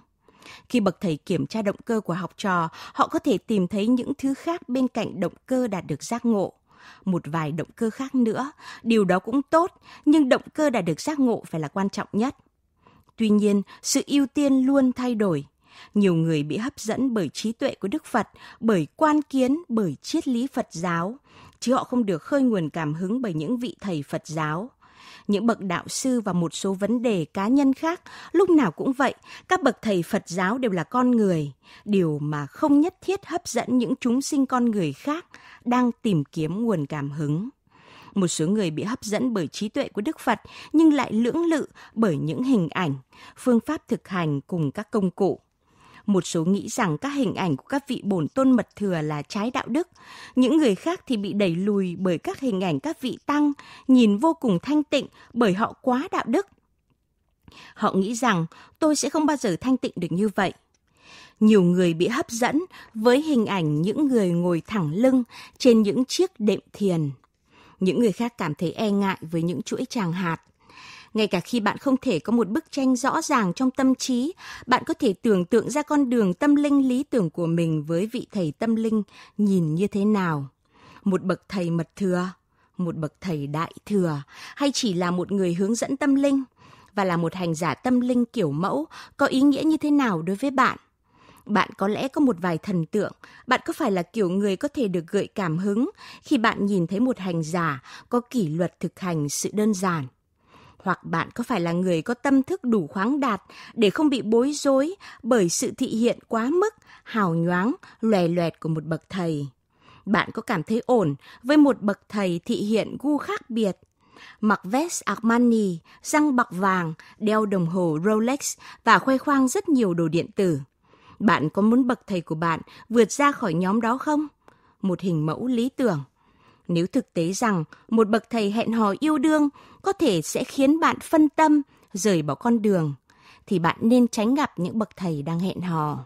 Khi bậc thầy kiểm tra động cơ của học trò, họ có thể tìm thấy những thứ khác bên cạnh động cơ đạt được giác ngộ một vài động cơ khác nữa điều đó cũng tốt nhưng động cơ đạt được giác ngộ phải là quan trọng nhất tuy nhiên sự ưu tiên luôn thay đổi nhiều người bị hấp dẫn bởi trí tuệ của đức phật bởi quan kiến bởi triết lý phật giáo chứ họ không được khơi nguồn cảm hứng bởi những vị thầy phật giáo những bậc đạo sư và một số vấn đề cá nhân khác, lúc nào cũng vậy, các bậc thầy Phật giáo đều là con người, điều mà không nhất thiết hấp dẫn những chúng sinh con người khác đang tìm kiếm nguồn cảm hứng một số người bị hấp dẫn bởi trí tuệ của Đức Phật nhưng lại lưỡng lự bởi những hình ảnh, phương pháp thực hành cùng các công cụ một số nghĩ rằng các hình ảnh của các vị bổn tôn mật thừa là trái đạo đức, những người khác thì bị đẩy lùi bởi các hình ảnh các vị tăng, nhìn vô cùng thanh tịnh bởi họ quá đạo đức. Họ nghĩ rằng tôi sẽ không bao giờ thanh tịnh được như vậy. Nhiều người bị hấp dẫn với hình ảnh những người ngồi thẳng lưng trên những chiếc đệm thiền. Những người khác cảm thấy e ngại với những chuỗi tràng hạt ngay cả khi bạn không thể có một bức tranh rõ ràng trong tâm trí bạn có thể tưởng tượng ra con đường tâm linh lý tưởng của mình với vị thầy tâm linh nhìn như thế nào một bậc thầy mật thừa một bậc thầy đại thừa hay chỉ là một người hướng dẫn tâm linh và là một hành giả tâm linh kiểu mẫu có ý nghĩa như thế nào đối với bạn bạn có lẽ có một vài thần tượng, bạn có phải là kiểu người có thể được gợi cảm hứng khi bạn nhìn thấy một hành giả có kỷ luật thực hành sự đơn giản, hoặc bạn có phải là người có tâm thức đủ khoáng đạt để không bị bối rối bởi sự thị hiện quá mức, hào nhoáng, lòe loẹt của một bậc thầy. Bạn có cảm thấy ổn với một bậc thầy thị hiện gu khác biệt, mặc vest Armani, răng bạc vàng, đeo đồng hồ Rolex và khoe khoang rất nhiều đồ điện tử. Bạn có muốn bậc thầy của bạn vượt ra khỏi nhóm đó không? Một hình mẫu lý tưởng – nếu thực tế rằng một bậc thầy hẹn hò yêu đương có thể sẽ khiến bạn phân tâm, rời bỏ con đường, thì bạn nên tránh gặp những bậc thầy đang hẹn hò.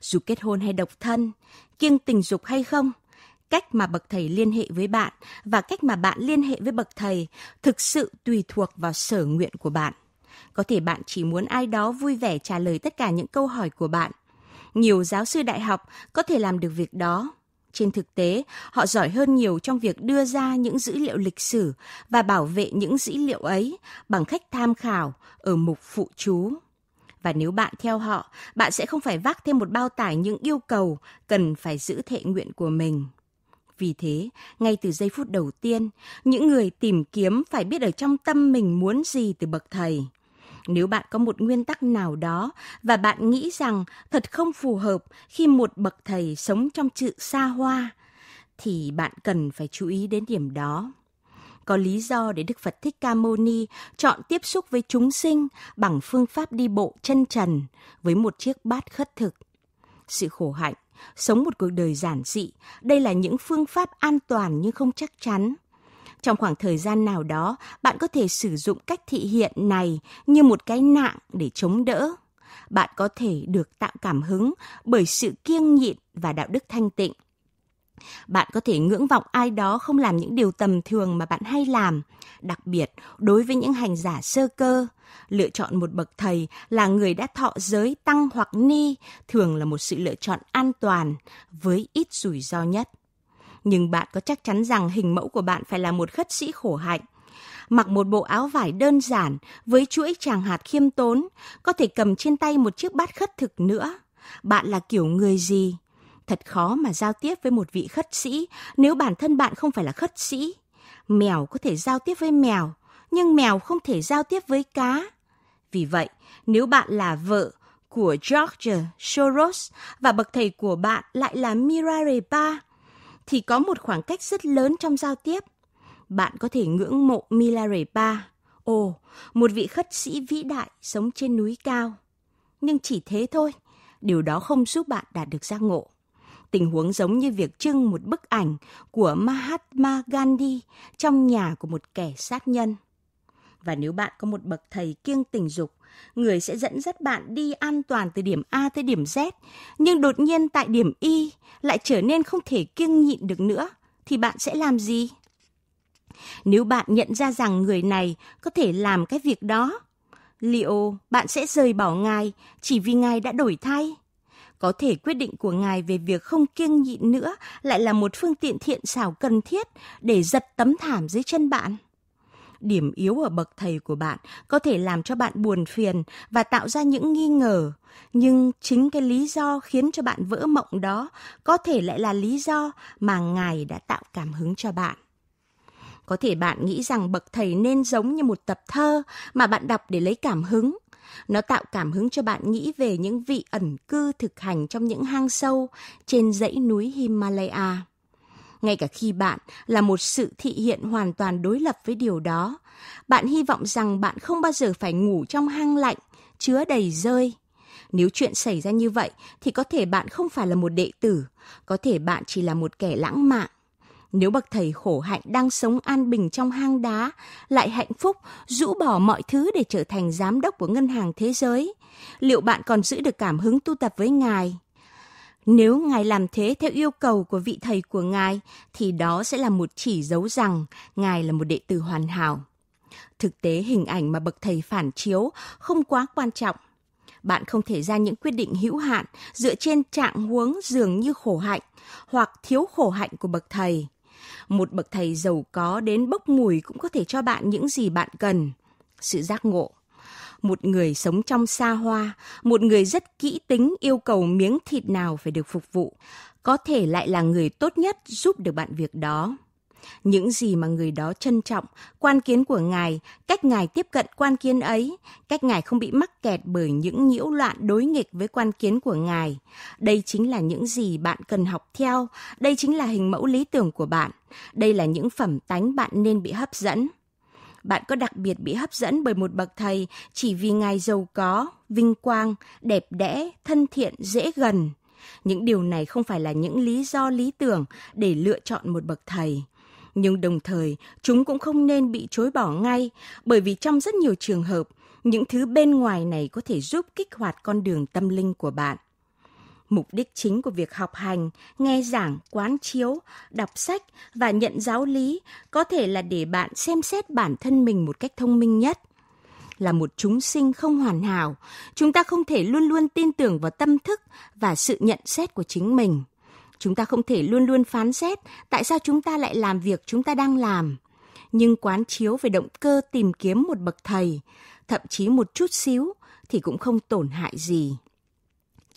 Dù kết hôn hay độc thân, kiêng tình dục hay không, cách mà bậc thầy liên hệ với bạn và cách mà bạn liên hệ với bậc thầy thực sự tùy thuộc vào sở nguyện của bạn. Có thể bạn chỉ muốn ai đó vui vẻ trả lời tất cả những câu hỏi của bạn. Nhiều giáo sư đại học có thể làm được việc đó, trên thực tế, họ giỏi hơn nhiều trong việc đưa ra những dữ liệu lịch sử và bảo vệ những dữ liệu ấy bằng cách tham khảo ở mục phụ chú. Và nếu bạn theo họ, bạn sẽ không phải vác thêm một bao tải những yêu cầu cần phải giữ thệ nguyện của mình. Vì thế, ngay từ giây phút đầu tiên, những người tìm kiếm phải biết ở trong tâm mình muốn gì từ bậc thầy. Nếu bạn có một nguyên tắc nào đó và bạn nghĩ rằng thật không phù hợp khi một bậc thầy sống trong sự xa hoa thì bạn cần phải chú ý đến điểm đó. Có lý do để Đức Phật Thích Ca Mâu Ni chọn tiếp xúc với chúng sinh bằng phương pháp đi bộ chân trần với một chiếc bát khất thực. Sự khổ hạnh, sống một cuộc đời giản dị, đây là những phương pháp an toàn nhưng không chắc chắn trong khoảng thời gian nào đó, bạn có thể sử dụng cách thị hiện này như một cái nặng để chống đỡ. Bạn có thể được tạo cảm hứng bởi sự kiêng nhịn và đạo đức thanh tịnh. Bạn có thể ngưỡng vọng ai đó không làm những điều tầm thường mà bạn hay làm, đặc biệt đối với những hành giả sơ cơ. Lựa chọn một bậc thầy là người đã thọ giới tăng hoặc ni thường là một sự lựa chọn an toàn với ít rủi ro nhất nhưng bạn có chắc chắn rằng hình mẫu của bạn phải là một khất sĩ khổ hạnh mặc một bộ áo vải đơn giản với chuỗi tràng hạt khiêm tốn, có thể cầm trên tay một chiếc bát khất thực nữa. Bạn là kiểu người gì? Thật khó mà giao tiếp với một vị khất sĩ nếu bản thân bạn không phải là khất sĩ. Mèo có thể giao tiếp với mèo, nhưng mèo không thể giao tiếp với cá. Vì vậy, nếu bạn là vợ của George Soros và bậc thầy của bạn lại là Mirare thì có một khoảng cách rất lớn trong giao tiếp. Bạn có thể ngưỡng mộ Milarepa, Ba, ồ, một vị khất sĩ vĩ đại sống trên núi cao. Nhưng chỉ thế thôi, điều đó không giúp bạn đạt được giác ngộ. Tình huống giống như việc trưng một bức ảnh của Mahatma Gandhi trong nhà của một kẻ sát nhân. Và nếu bạn có một bậc thầy kiêng tình dục người sẽ dẫn dắt bạn đi an toàn từ điểm A tới điểm Z, nhưng đột nhiên tại điểm Y lại trở nên không thể kiêng nhịn được nữa, thì bạn sẽ làm gì? Nếu bạn nhận ra rằng người này có thể làm cái việc đó, liệu bạn sẽ rời bỏ ngài chỉ vì ngài đã đổi thay? Có thể quyết định của ngài về việc không kiêng nhịn nữa lại là một phương tiện thiện xảo cần thiết để giật tấm thảm dưới chân bạn điểm yếu ở bậc thầy của bạn có thể làm cho bạn buồn phiền và tạo ra những nghi ngờ nhưng chính cái lý do khiến cho bạn vỡ mộng đó có thể lại là lý do mà ngài đã tạo cảm hứng cho bạn có thể bạn nghĩ rằng bậc thầy nên giống như một tập thơ mà bạn đọc để lấy cảm hứng nó tạo cảm hứng cho bạn nghĩ về những vị ẩn cư thực hành trong những hang sâu trên dãy núi himalaya ngay cả khi bạn là một sự thị hiện hoàn toàn đối lập với điều đó. Bạn hy vọng rằng bạn không bao giờ phải ngủ trong hang lạnh, chứa đầy rơi. Nếu chuyện xảy ra như vậy thì có thể bạn không phải là một đệ tử, có thể bạn chỉ là một kẻ lãng mạn. Nếu bậc thầy khổ hạnh đang sống an bình trong hang đá, lại hạnh phúc, rũ bỏ mọi thứ để trở thành giám đốc của Ngân hàng Thế giới, liệu bạn còn giữ được cảm hứng tu tập với Ngài? Nếu ngài làm thế theo yêu cầu của vị thầy của ngài thì đó sẽ là một chỉ dấu rằng ngài là một đệ tử hoàn hảo. Thực tế hình ảnh mà bậc thầy phản chiếu không quá quan trọng. Bạn không thể ra những quyết định hữu hạn dựa trên trạng huống dường như khổ hạnh hoặc thiếu khổ hạnh của bậc thầy. Một bậc thầy giàu có đến bốc mùi cũng có thể cho bạn những gì bạn cần, sự giác ngộ một người sống trong xa hoa, một người rất kỹ tính yêu cầu miếng thịt nào phải được phục vụ, có thể lại là người tốt nhất giúp được bạn việc đó. Những gì mà người đó trân trọng, quan kiến của ngài, cách ngài tiếp cận quan kiến ấy, cách ngài không bị mắc kẹt bởi những nhiễu loạn đối nghịch với quan kiến của ngài. Đây chính là những gì bạn cần học theo, đây chính là hình mẫu lý tưởng của bạn, đây là những phẩm tánh bạn nên bị hấp dẫn bạn có đặc biệt bị hấp dẫn bởi một bậc thầy chỉ vì ngài giàu có, vinh quang, đẹp đẽ, thân thiện, dễ gần. Những điều này không phải là những lý do lý tưởng để lựa chọn một bậc thầy, nhưng đồng thời chúng cũng không nên bị chối bỏ ngay bởi vì trong rất nhiều trường hợp những thứ bên ngoài này có thể giúp kích hoạt con đường tâm linh của bạn Mục đích chính của việc học hành, nghe giảng, quán chiếu, đọc sách và nhận giáo lý có thể là để bạn xem xét bản thân mình một cách thông minh nhất. Là một chúng sinh không hoàn hảo, chúng ta không thể luôn luôn tin tưởng vào tâm thức và sự nhận xét của chính mình. Chúng ta không thể luôn luôn phán xét tại sao chúng ta lại làm việc chúng ta đang làm. Nhưng quán chiếu về động cơ tìm kiếm một bậc thầy, thậm chí một chút xíu thì cũng không tổn hại gì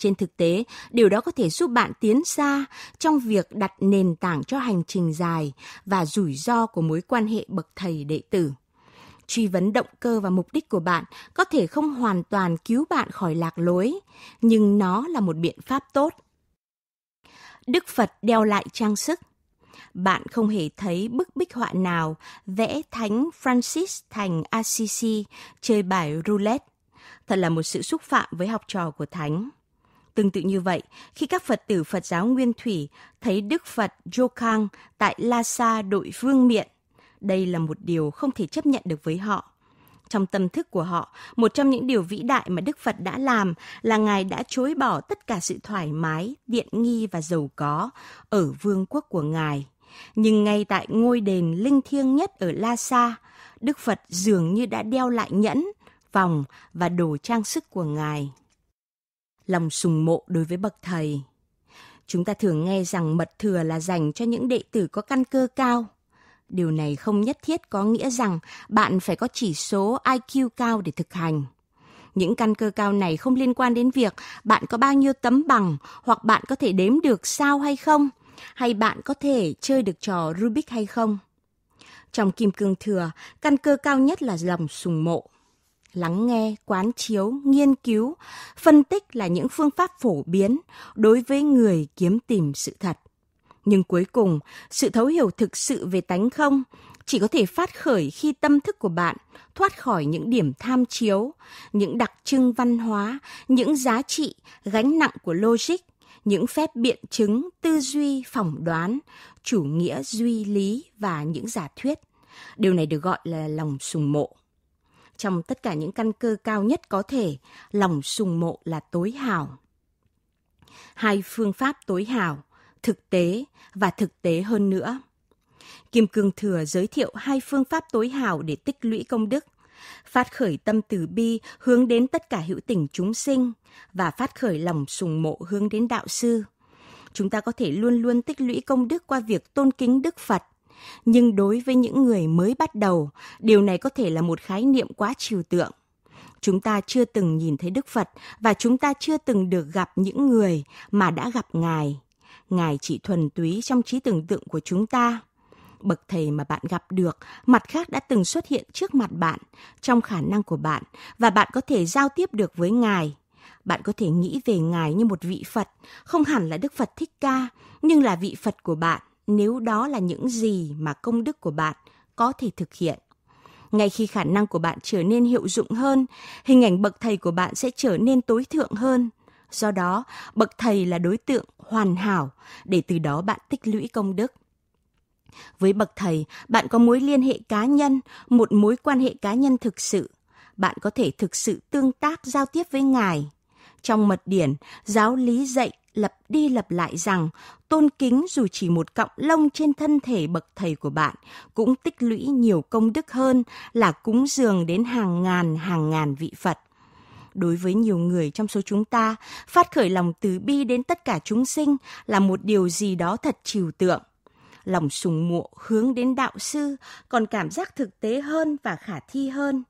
trên thực tế điều đó có thể giúp bạn tiến xa trong việc đặt nền tảng cho hành trình dài và rủi ro của mối quan hệ bậc thầy đệ tử truy vấn động cơ và mục đích của bạn có thể không hoàn toàn cứu bạn khỏi lạc lối nhưng nó là một biện pháp tốt đức phật đeo lại trang sức bạn không hề thấy bức bích họa nào vẽ thánh francis thành assisi chơi bài roulette thật là một sự xúc phạm với học trò của thánh Tương tự như vậy, khi các Phật tử Phật giáo Nguyên Thủy thấy Đức Phật Jo Jokhang tại La Sa đội vương miện, đây là một điều không thể chấp nhận được với họ. Trong tâm thức của họ, một trong những điều vĩ đại mà Đức Phật đã làm là Ngài đã chối bỏ tất cả sự thoải mái, tiện nghi và giàu có ở vương quốc của Ngài. Nhưng ngay tại ngôi đền linh thiêng nhất ở La Sa, Đức Phật dường như đã đeo lại nhẫn, vòng và đồ trang sức của Ngài lòng sùng mộ đối với bậc thầy. Chúng ta thường nghe rằng mật thừa là dành cho những đệ tử có căn cơ cao. Điều này không nhất thiết có nghĩa rằng bạn phải có chỉ số IQ cao để thực hành. Những căn cơ cao này không liên quan đến việc bạn có bao nhiêu tấm bằng hoặc bạn có thể đếm được sao hay không, hay bạn có thể chơi được trò Rubik hay không. Trong kim cương thừa, căn cơ cao nhất là lòng sùng mộ lắng nghe, quán chiếu, nghiên cứu, phân tích là những phương pháp phổ biến đối với người kiếm tìm sự thật. Nhưng cuối cùng, sự thấu hiểu thực sự về tánh không chỉ có thể phát khởi khi tâm thức của bạn thoát khỏi những điểm tham chiếu, những đặc trưng văn hóa, những giá trị, gánh nặng của logic, những phép biện chứng, tư duy, phỏng đoán, chủ nghĩa duy lý và những giả thuyết. Điều này được gọi là lòng sùng mộ trong tất cả những căn cơ cao nhất có thể, lòng sùng mộ là tối hảo. Hai phương pháp tối hảo, thực tế và thực tế hơn nữa. Kim Cương Thừa giới thiệu hai phương pháp tối hảo để tích lũy công đức, phát khởi tâm từ bi hướng đến tất cả hữu tình chúng sinh và phát khởi lòng sùng mộ hướng đến đạo sư. Chúng ta có thể luôn luôn tích lũy công đức qua việc tôn kính Đức Phật, nhưng đối với những người mới bắt đầu, điều này có thể là một khái niệm quá trừu tượng. Chúng ta chưa từng nhìn thấy Đức Phật và chúng ta chưa từng được gặp những người mà đã gặp Ngài. Ngài chỉ thuần túy trong trí tưởng tượng của chúng ta. Bậc thầy mà bạn gặp được, mặt khác đã từng xuất hiện trước mặt bạn, trong khả năng của bạn, và bạn có thể giao tiếp được với Ngài bạn có thể nghĩ về ngài như một vị phật không hẳn là đức phật thích ca nhưng là vị phật của bạn nếu đó là những gì mà công đức của bạn có thể thực hiện ngay khi khả năng của bạn trở nên hiệu dụng hơn hình ảnh bậc thầy của bạn sẽ trở nên tối thượng hơn do đó bậc thầy là đối tượng hoàn hảo để từ đó bạn tích lũy công đức với bậc thầy bạn có mối liên hệ cá nhân một mối quan hệ cá nhân thực sự bạn có thể thực sự tương tác giao tiếp với ngài trong mật điển giáo lý dạy lặp đi lặp lại rằng tôn kính dù chỉ một cọng lông trên thân thể bậc thầy của bạn cũng tích lũy nhiều công đức hơn là cúng dường đến hàng ngàn hàng ngàn vị Phật. Đối với nhiều người trong số chúng ta, phát khởi lòng từ bi đến tất cả chúng sinh là một điều gì đó thật trừu tượng lòng sùng mộ hướng đến đạo sư còn cảm giác thực tế hơn và khả thi hơn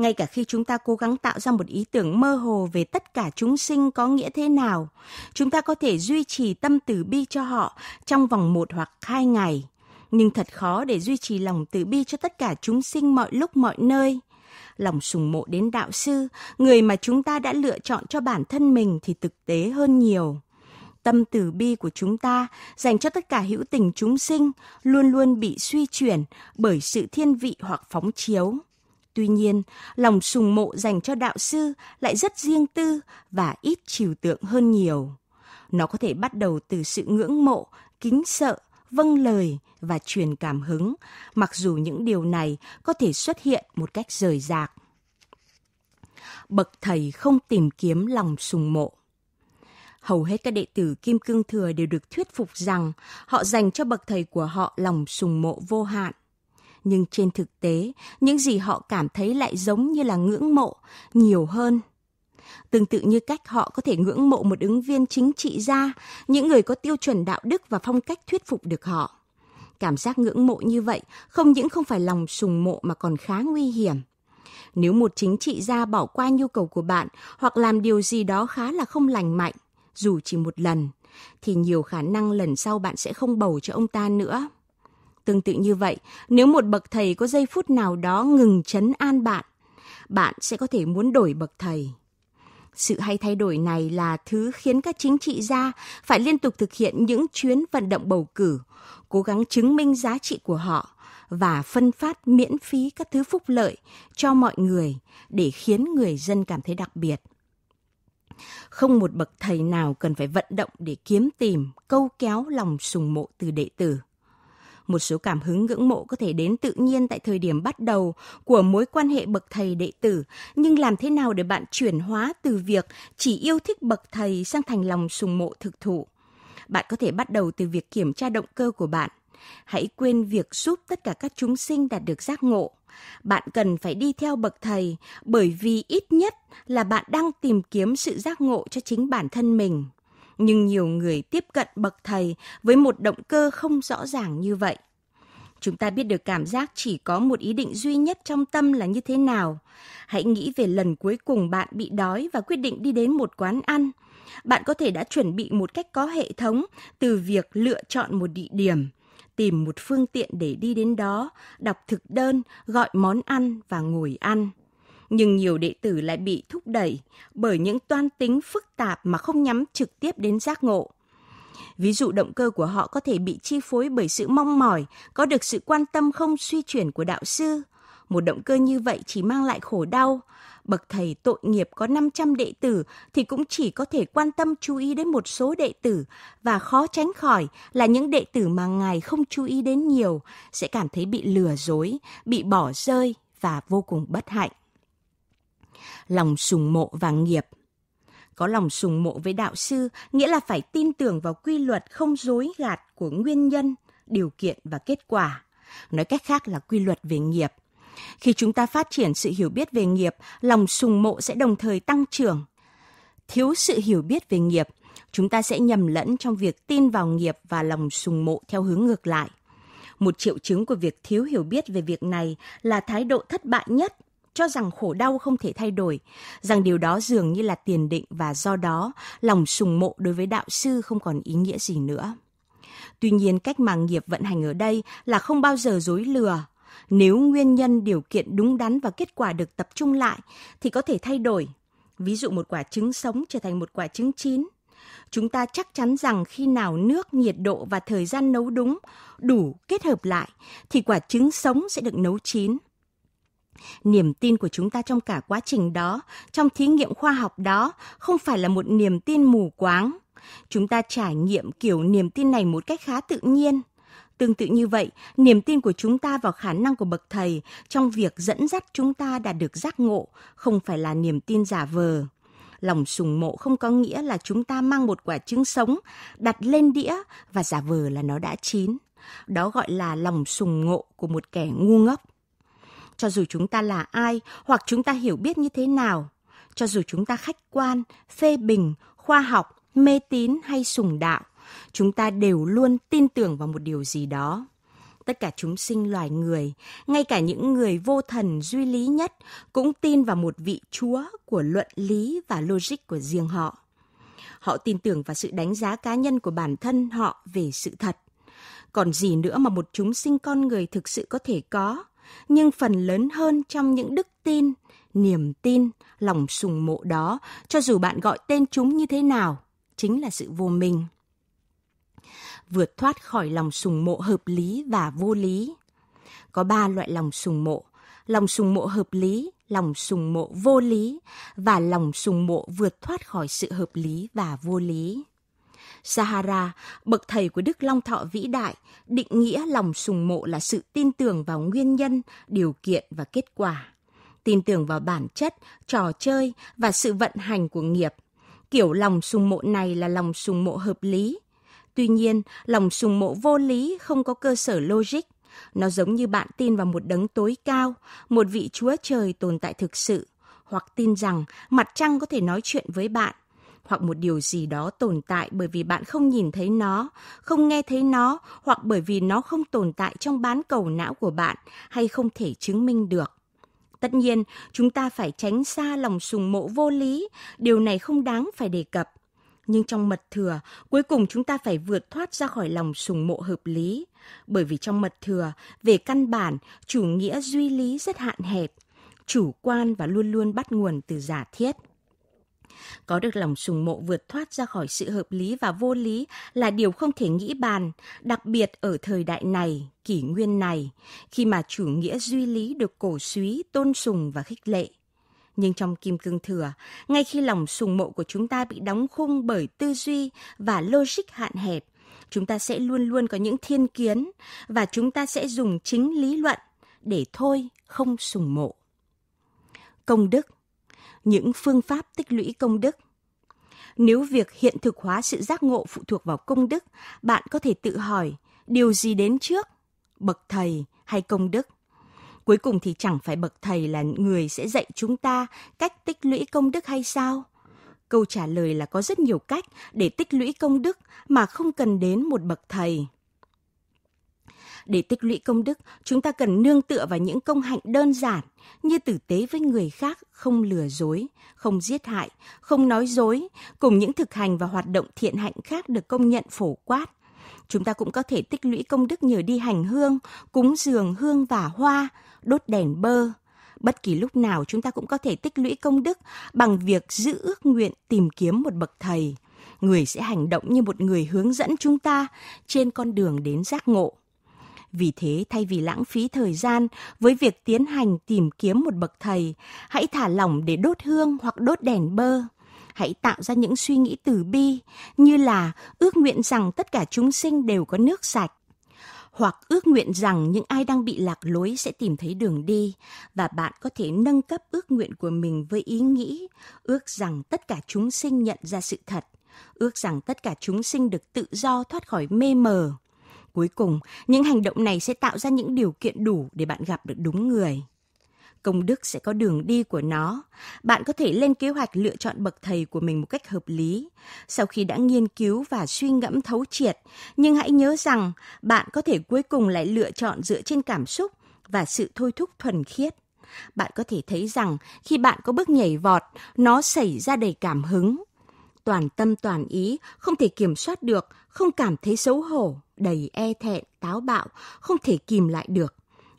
ngay cả khi chúng ta cố gắng tạo ra một ý tưởng mơ hồ về tất cả chúng sinh có nghĩa thế nào, chúng ta có thể duy trì tâm từ bi cho họ trong vòng một hoặc hai ngày. Nhưng thật khó để duy trì lòng từ bi cho tất cả chúng sinh mọi lúc mọi nơi. Lòng sùng mộ đến đạo sư, người mà chúng ta đã lựa chọn cho bản thân mình thì thực tế hơn nhiều tâm từ bi của chúng ta dành cho tất cả hữu tình chúng sinh luôn luôn bị suy chuyển bởi sự thiên vị hoặc phóng chiếu Tuy nhiên, lòng sùng mộ dành cho đạo sư lại rất riêng tư và ít trừu tượng hơn nhiều. Nó có thể bắt đầu từ sự ngưỡng mộ, kính sợ, vâng lời và truyền cảm hứng, mặc dù những điều này có thể xuất hiện một cách rời rạc. Bậc thầy không tìm kiếm lòng sùng mộ hầu hết các đệ tử Kim Cương Thừa đều được thuyết phục rằng họ dành cho bậc thầy của họ lòng sùng mộ vô hạn nhưng trên thực tế, những gì họ cảm thấy lại giống như là ngưỡng mộ nhiều hơn. Tương tự như cách họ có thể ngưỡng mộ một ứng viên chính trị gia, những người có tiêu chuẩn đạo đức và phong cách thuyết phục được họ. Cảm giác ngưỡng mộ như vậy không những không phải lòng sùng mộ mà còn khá nguy hiểm. Nếu một chính trị gia bỏ qua nhu cầu của bạn hoặc làm điều gì đó khá là không lành mạnh, dù chỉ một lần, thì nhiều khả năng lần sau bạn sẽ không bầu cho ông ta nữa tương tự như vậy, nếu một bậc thầy có giây phút nào đó ngừng chấn an bạn, bạn sẽ có thể muốn đổi bậc thầy. Sự hay thay đổi này là thứ khiến các chính trị gia phải liên tục thực hiện những chuyến vận động bầu cử, cố gắng chứng minh giá trị của họ và phân phát miễn phí các thứ phúc lợi cho mọi người để khiến người dân cảm thấy đặc biệt không một bậc thầy nào cần phải vận động để kiếm tìm câu kéo lòng sùng mộ từ đệ tử một số cảm hứng ngưỡng mộ có thể đến tự nhiên tại thời điểm bắt đầu của mối quan hệ bậc thầy đệ tử, nhưng làm thế nào để bạn chuyển hóa từ việc chỉ yêu thích bậc thầy sang thành lòng sùng mộ thực thụ? Bạn có thể bắt đầu từ việc kiểm tra động cơ của bạn. Hãy quên việc giúp tất cả các chúng sinh đạt được giác ngộ. Bạn cần phải đi theo bậc thầy bởi vì ít nhất là bạn đang tìm kiếm sự giác ngộ cho chính bản thân mình nhưng nhiều người tiếp cận bậc thầy với một động cơ không rõ ràng như vậy chúng ta biết được cảm giác chỉ có một ý định duy nhất trong tâm là như thế nào hãy nghĩ về lần cuối cùng bạn bị đói và quyết định đi đến một quán ăn bạn có thể đã chuẩn bị một cách có hệ thống từ việc lựa chọn một địa điểm tìm một phương tiện để đi đến đó đọc thực đơn gọi món ăn và ngồi ăn nhưng nhiều đệ tử lại bị thúc đẩy bởi những toan tính phức tạp mà không nhắm trực tiếp đến giác ngộ. Ví dụ động cơ của họ có thể bị chi phối bởi sự mong mỏi, có được sự quan tâm không suy chuyển của đạo sư. Một động cơ như vậy chỉ mang lại khổ đau. Bậc thầy tội nghiệp có 500 đệ tử thì cũng chỉ có thể quan tâm chú ý đến một số đệ tử và khó tránh khỏi là những đệ tử mà ngài không chú ý đến nhiều sẽ cảm thấy bị lừa dối, bị bỏ rơi và vô cùng bất hạnh lòng sùng mộ và nghiệp. Có lòng sùng mộ với đạo sư nghĩa là phải tin tưởng vào quy luật không dối gạt của nguyên nhân, điều kiện và kết quả. Nói cách khác là quy luật về nghiệp. Khi chúng ta phát triển sự hiểu biết về nghiệp, lòng sùng mộ sẽ đồng thời tăng trưởng. Thiếu sự hiểu biết về nghiệp, chúng ta sẽ nhầm lẫn trong việc tin vào nghiệp và lòng sùng mộ theo hướng ngược lại. Một triệu chứng của việc thiếu hiểu biết về việc này là thái độ thất bại nhất cho rằng khổ đau không thể thay đổi, rằng điều đó dường như là tiền định và do đó lòng sùng mộ đối với đạo sư không còn ý nghĩa gì nữa. Tuy nhiên cách mà nghiệp vận hành ở đây là không bao giờ dối lừa. Nếu nguyên nhân, điều kiện đúng đắn và kết quả được tập trung lại thì có thể thay đổi. Ví dụ một quả trứng sống trở thành một quả trứng chín. Chúng ta chắc chắn rằng khi nào nước, nhiệt độ và thời gian nấu đúng, đủ kết hợp lại thì quả trứng sống sẽ được nấu chín – niềm tin của chúng ta trong cả quá trình đó, trong thí nghiệm khoa học đó không phải là một niềm tin mù quáng. Chúng ta trải nghiệm kiểu niềm tin này một cách khá tự nhiên. Tương tự như vậy, niềm tin của chúng ta vào khả năng của bậc thầy trong việc dẫn dắt chúng ta đạt được giác ngộ không phải là niềm tin giả vờ lòng sùng mộ không có nghĩa là chúng ta mang một quả trứng sống, đặt lên đĩa và giả vờ là nó đã chín. Đó gọi là lòng sùng ngộ của một kẻ ngu ngốc cho dù chúng ta là ai hoặc chúng ta hiểu biết như thế nào cho dù chúng ta khách quan phê bình khoa học mê tín hay sùng đạo chúng ta đều luôn tin tưởng vào một điều gì đó tất cả chúng sinh loài người ngay cả những người vô thần duy lý nhất cũng tin vào một vị chúa của luận lý và logic của riêng họ họ tin tưởng vào sự đánh giá cá nhân của bản thân họ về sự thật còn gì nữa mà một chúng sinh con người thực sự có thể có nhưng phần lớn hơn trong những đức tin, niềm tin, lòng sùng mộ đó, cho dù bạn gọi tên chúng như thế nào, chính là sự vô minh. Vượt thoát khỏi lòng sùng mộ hợp lý và vô lý. Có ba loại lòng sùng mộ, lòng sùng mộ hợp lý, lòng sùng mộ vô lý và lòng sùng mộ vượt thoát khỏi sự hợp lý và vô lý. Sahara, bậc thầy của Đức Long Thọ vĩ đại, định nghĩa lòng sùng mộ là sự tin tưởng vào nguyên nhân, điều kiện và kết quả. Tin tưởng vào bản chất, trò chơi và sự vận hành của nghiệp. Kiểu lòng sùng mộ này là lòng sùng mộ hợp lý. Tuy nhiên, lòng sùng mộ vô lý không có cơ sở logic. Nó giống như bạn tin vào một đấng tối cao, một vị chúa trời tồn tại thực sự, hoặc tin rằng mặt trăng có thể nói chuyện với bạn – hoặc một điều gì đó tồn tại bởi vì bạn không nhìn thấy nó, không nghe thấy nó hoặc bởi vì nó không tồn tại trong bán cầu não của bạn hay không thể chứng minh được. Tất nhiên, chúng ta phải tránh xa lòng sùng mộ vô lý, điều này không đáng phải đề cập. Nhưng trong mật thừa, cuối cùng chúng ta phải vượt thoát ra khỏi lòng sùng mộ hợp lý, bởi vì trong mật thừa, về căn bản, chủ nghĩa duy lý rất hạn hẹp, chủ quan và luôn luôn bắt nguồn từ giả thiết. Có được lòng sùng mộ vượt thoát ra khỏi sự hợp lý và vô lý là điều không thể nghĩ bàn, đặc biệt ở thời đại này, kỷ nguyên này, khi mà chủ nghĩa duy lý được cổ suý, tôn sùng và khích lệ. Nhưng trong kim cương thừa, ngay khi lòng sùng mộ của chúng ta bị đóng khung bởi tư duy và logic hạn hẹp, chúng ta sẽ luôn luôn có những thiên kiến và chúng ta sẽ dùng chính lý luận để thôi không sùng mộ. Công đức những phương pháp tích lũy công đức. Nếu việc hiện thực hóa sự giác ngộ phụ thuộc vào công đức, bạn có thể tự hỏi điều gì đến trước, bậc thầy hay công đức? Cuối cùng thì chẳng phải bậc thầy là người sẽ dạy chúng ta cách tích lũy công đức hay sao? Câu trả lời là có rất nhiều cách để tích lũy công đức mà không cần đến một bậc thầy. Để tích lũy công đức, chúng ta cần nương tựa vào những công hạnh đơn giản như tử tế với người khác, không lừa dối, không giết hại, không nói dối, cùng những thực hành và hoạt động thiện hạnh khác được công nhận phổ quát chúng ta cũng có thể tích lũy công đức nhờ đi hành hương, cúng dường hương và hoa, đốt đèn bơ. Bất kỳ lúc nào chúng ta cũng có thể tích lũy công đức bằng việc giữ ước nguyện tìm kiếm một bậc thầy. Người sẽ hành động như một người hướng dẫn chúng ta trên con đường đến giác ngộ. Vì thế, thay vì lãng phí thời gian với việc tiến hành tìm kiếm một bậc thầy, hãy thả lỏng để đốt hương hoặc đốt đèn bơ hãy tạo ra những suy nghĩ từ bi như là ước nguyện rằng tất cả chúng sinh đều có nước sạch hoặc ước nguyện rằng những ai đang bị lạc lối sẽ tìm thấy đường đi và bạn có thể nâng cấp ước nguyện của mình với ý nghĩ ước rằng tất cả chúng sinh nhận ra sự thật ước rằng tất cả chúng sinh được tự do thoát khỏi mê mờ Cuối cùng, những hành động này sẽ tạo ra những điều kiện đủ để bạn gặp được đúng người. Công đức sẽ có đường đi của nó. Bạn có thể lên kế hoạch lựa chọn bậc thầy của mình một cách hợp lý. Sau khi đã nghiên cứu và suy ngẫm thấu triệt, nhưng hãy nhớ rằng bạn có thể cuối cùng lại lựa chọn dựa trên cảm xúc và sự thôi thúc thuần khiết. Bạn có thể thấy rằng khi bạn có bước nhảy vọt, nó xảy ra đầy cảm hứng, toàn tâm toàn ý, không thể kiểm soát được, không cảm thấy xấu hổ, đầy e thẹn, táo bạo, không thể kìm lại được.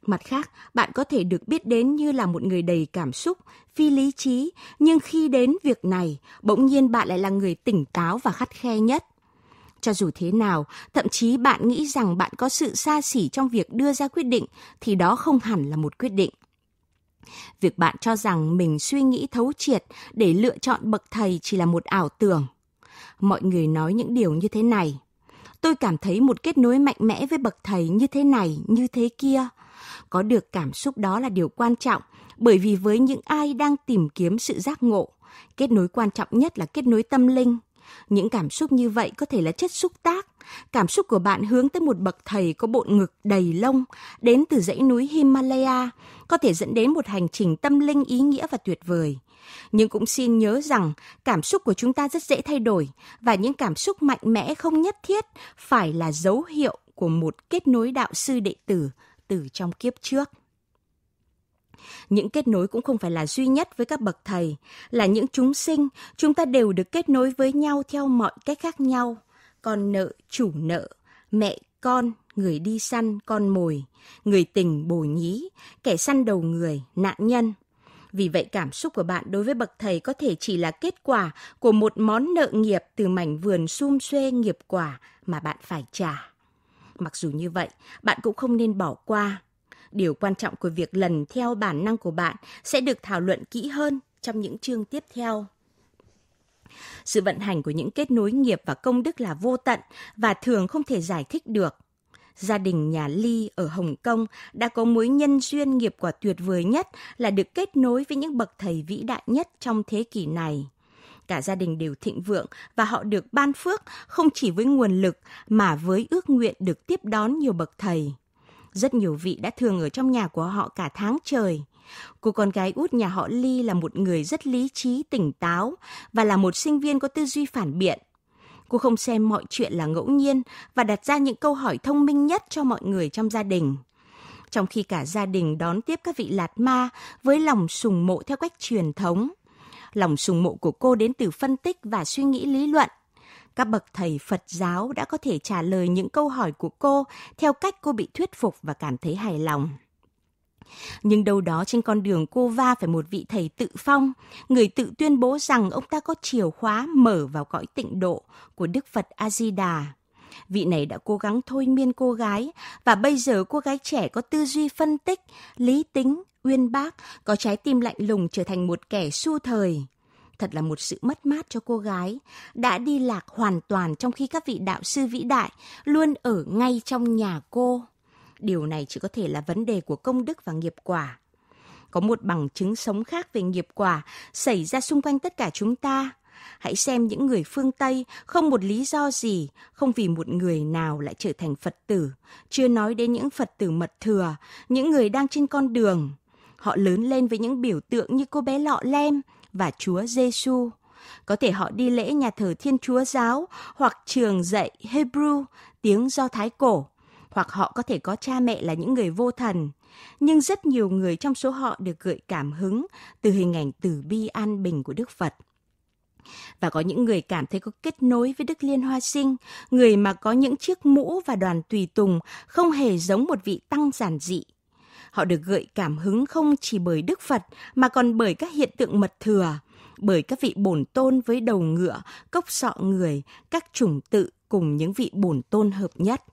Mặt khác, bạn có thể được biết đến như là một người đầy cảm xúc, phi lý trí, nhưng khi đến việc này, bỗng nhiên bạn lại là người tỉnh táo và khắt khe nhất. Cho dù thế nào, thậm chí bạn nghĩ rằng bạn có sự xa xỉ trong việc đưa ra quyết định thì đó không hẳn là một quyết định. Việc bạn cho rằng mình suy nghĩ thấu triệt để lựa chọn bậc thầy chỉ là một ảo tưởng. Mọi người nói những điều như thế này. Tôi cảm thấy một kết nối mạnh mẽ với bậc thầy như thế này, như thế kia. Có được cảm xúc đó là điều quan trọng, bởi vì với những ai đang tìm kiếm sự giác ngộ, kết nối quan trọng nhất là kết nối tâm linh. Những cảm xúc như vậy có thể là chất xúc tác, Cảm xúc của bạn hướng tới một bậc thầy có bộ ngực đầy lông, đến từ dãy núi Himalaya, có thể dẫn đến một hành trình tâm linh ý nghĩa và tuyệt vời. Nhưng cũng xin nhớ rằng cảm xúc của chúng ta rất dễ thay đổi và những cảm xúc mạnh mẽ không nhất thiết phải là dấu hiệu của một kết nối đạo sư đệ tử từ trong kiếp trước những kết nối cũng không phải là duy nhất với các bậc thầy là những chúng sinh chúng ta đều được kết nối với nhau theo mọi cách khác nhau con nợ chủ nợ, mẹ con người đi săn con mồi, người tình bồ nhí, kẻ săn đầu người, nạn nhân. Vì vậy cảm xúc của bạn đối với bậc thầy có thể chỉ là kết quả của một món nợ nghiệp từ mảnh vườn sum xuê nghiệp quả mà bạn phải trả. Mặc dù như vậy, bạn cũng không nên bỏ qua. Điều quan trọng của việc lần theo bản năng của bạn sẽ được thảo luận kỹ hơn trong những chương tiếp theo. Sự vận hành của những kết nối nghiệp và công đức là vô tận và thường không thể giải thích được. Gia đình nhà Ly ở Hồng Kông đã có mối nhân duyên nghiệp quả tuyệt vời nhất là được kết nối với những bậc thầy vĩ đại nhất trong thế kỷ này. Cả gia đình đều thịnh vượng và họ được ban phước không chỉ với nguồn lực mà với ước nguyện được tiếp đón nhiều bậc thầy. Rất nhiều vị đã thường ở trong nhà của họ cả tháng trời. Cô con gái út nhà họ Ly là một người rất lý trí, tỉnh táo và là một sinh viên có tư duy phản biện. Cô không xem mọi chuyện là ngẫu nhiên và đặt ra những câu hỏi thông minh nhất cho mọi người trong gia đình. Trong khi cả gia đình đón tiếp các vị lạt ma với lòng sùng mộ theo cách truyền thống. Lòng sùng mộ của cô đến từ phân tích và suy nghĩ lý luận. Các bậc thầy Phật giáo đã có thể trả lời những câu hỏi của cô theo cách cô bị thuyết phục và cảm thấy hài lòng. Nhưng đâu đó trên con đường cô va phải một vị thầy tự phong, người tự tuyên bố rằng ông ta có chìa khóa mở vào cõi tịnh độ của Đức Phật A-di-đà. Vị này đã cố gắng thôi miên cô gái và bây giờ cô gái trẻ có tư duy phân tích, lý tính, uyên bác, có trái tim lạnh lùng trở thành một kẻ su thời thật là một sự mất mát cho cô gái, đã đi lạc hoàn toàn trong khi các vị đạo sư vĩ đại luôn ở ngay trong nhà cô điều này chỉ có thể là vấn đề của công đức và nghiệp quả. Có một bằng chứng sống khác về nghiệp quả xảy ra xung quanh tất cả chúng ta. Hãy xem những người phương Tây không một lý do gì, không vì một người nào lại trở thành Phật tử, chưa nói đến những Phật tử mật thừa, những người đang trên con đường. Họ lớn lên với những biểu tượng như cô bé lọ lem và Chúa Giêsu. Có thể họ đi lễ nhà thờ Thiên Chúa giáo hoặc trường dạy Hebrew, tiếng Do Thái cổ hoặc họ có thể có cha mẹ là những người vô thần. Nhưng rất nhiều người trong số họ được gợi cảm hứng từ hình ảnh từ bi an bình của Đức Phật và có những người cảm thấy có kết nối với Đức Liên Hoa Sinh, người mà có những chiếc mũ và đoàn tùy tùng không hề giống một vị tăng giản dị. Họ được gợi cảm hứng không chỉ bởi Đức Phật mà còn bởi các hiện tượng mật thừa, bởi các vị bổn tôn với đầu ngựa, cốc sọ người, các chủng tự cùng những vị bổn tôn hợp nhất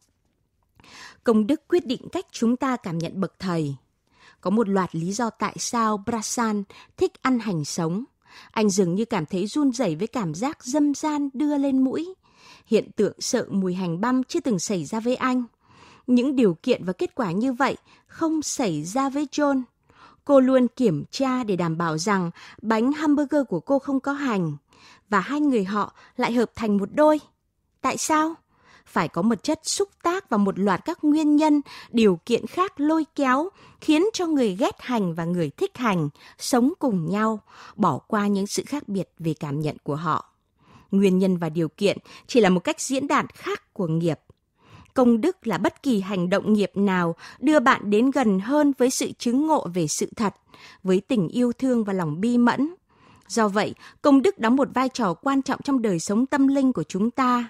công đức quyết định cách chúng ta cảm nhận bậc thầy. Có một loạt lý do tại sao Brasan thích ăn hành sống. Anh dường như cảm thấy run rẩy với cảm giác dâm gian đưa lên mũi. Hiện tượng sợ mùi hành băm chưa từng xảy ra với anh. Những điều kiện và kết quả như vậy không xảy ra với John. Cô luôn kiểm tra để đảm bảo rằng bánh hamburger của cô không có hành và hai người họ lại hợp thành một đôi. Tại sao? phải có một chất xúc tác và một loạt các nguyên nhân, điều kiện khác lôi kéo, khiến cho người ghét hành và người thích hành sống cùng nhau, bỏ qua những sự khác biệt về cảm nhận của họ. Nguyên nhân và điều kiện chỉ là một cách diễn đạt khác của nghiệp công đức là bất kỳ hành động nghiệp nào đưa bạn đến gần hơn với sự chứng ngộ về sự thật, với tình yêu thương và lòng bi mẫn. Do vậy, công đức đóng một vai trò quan trọng trong đời sống tâm linh của chúng ta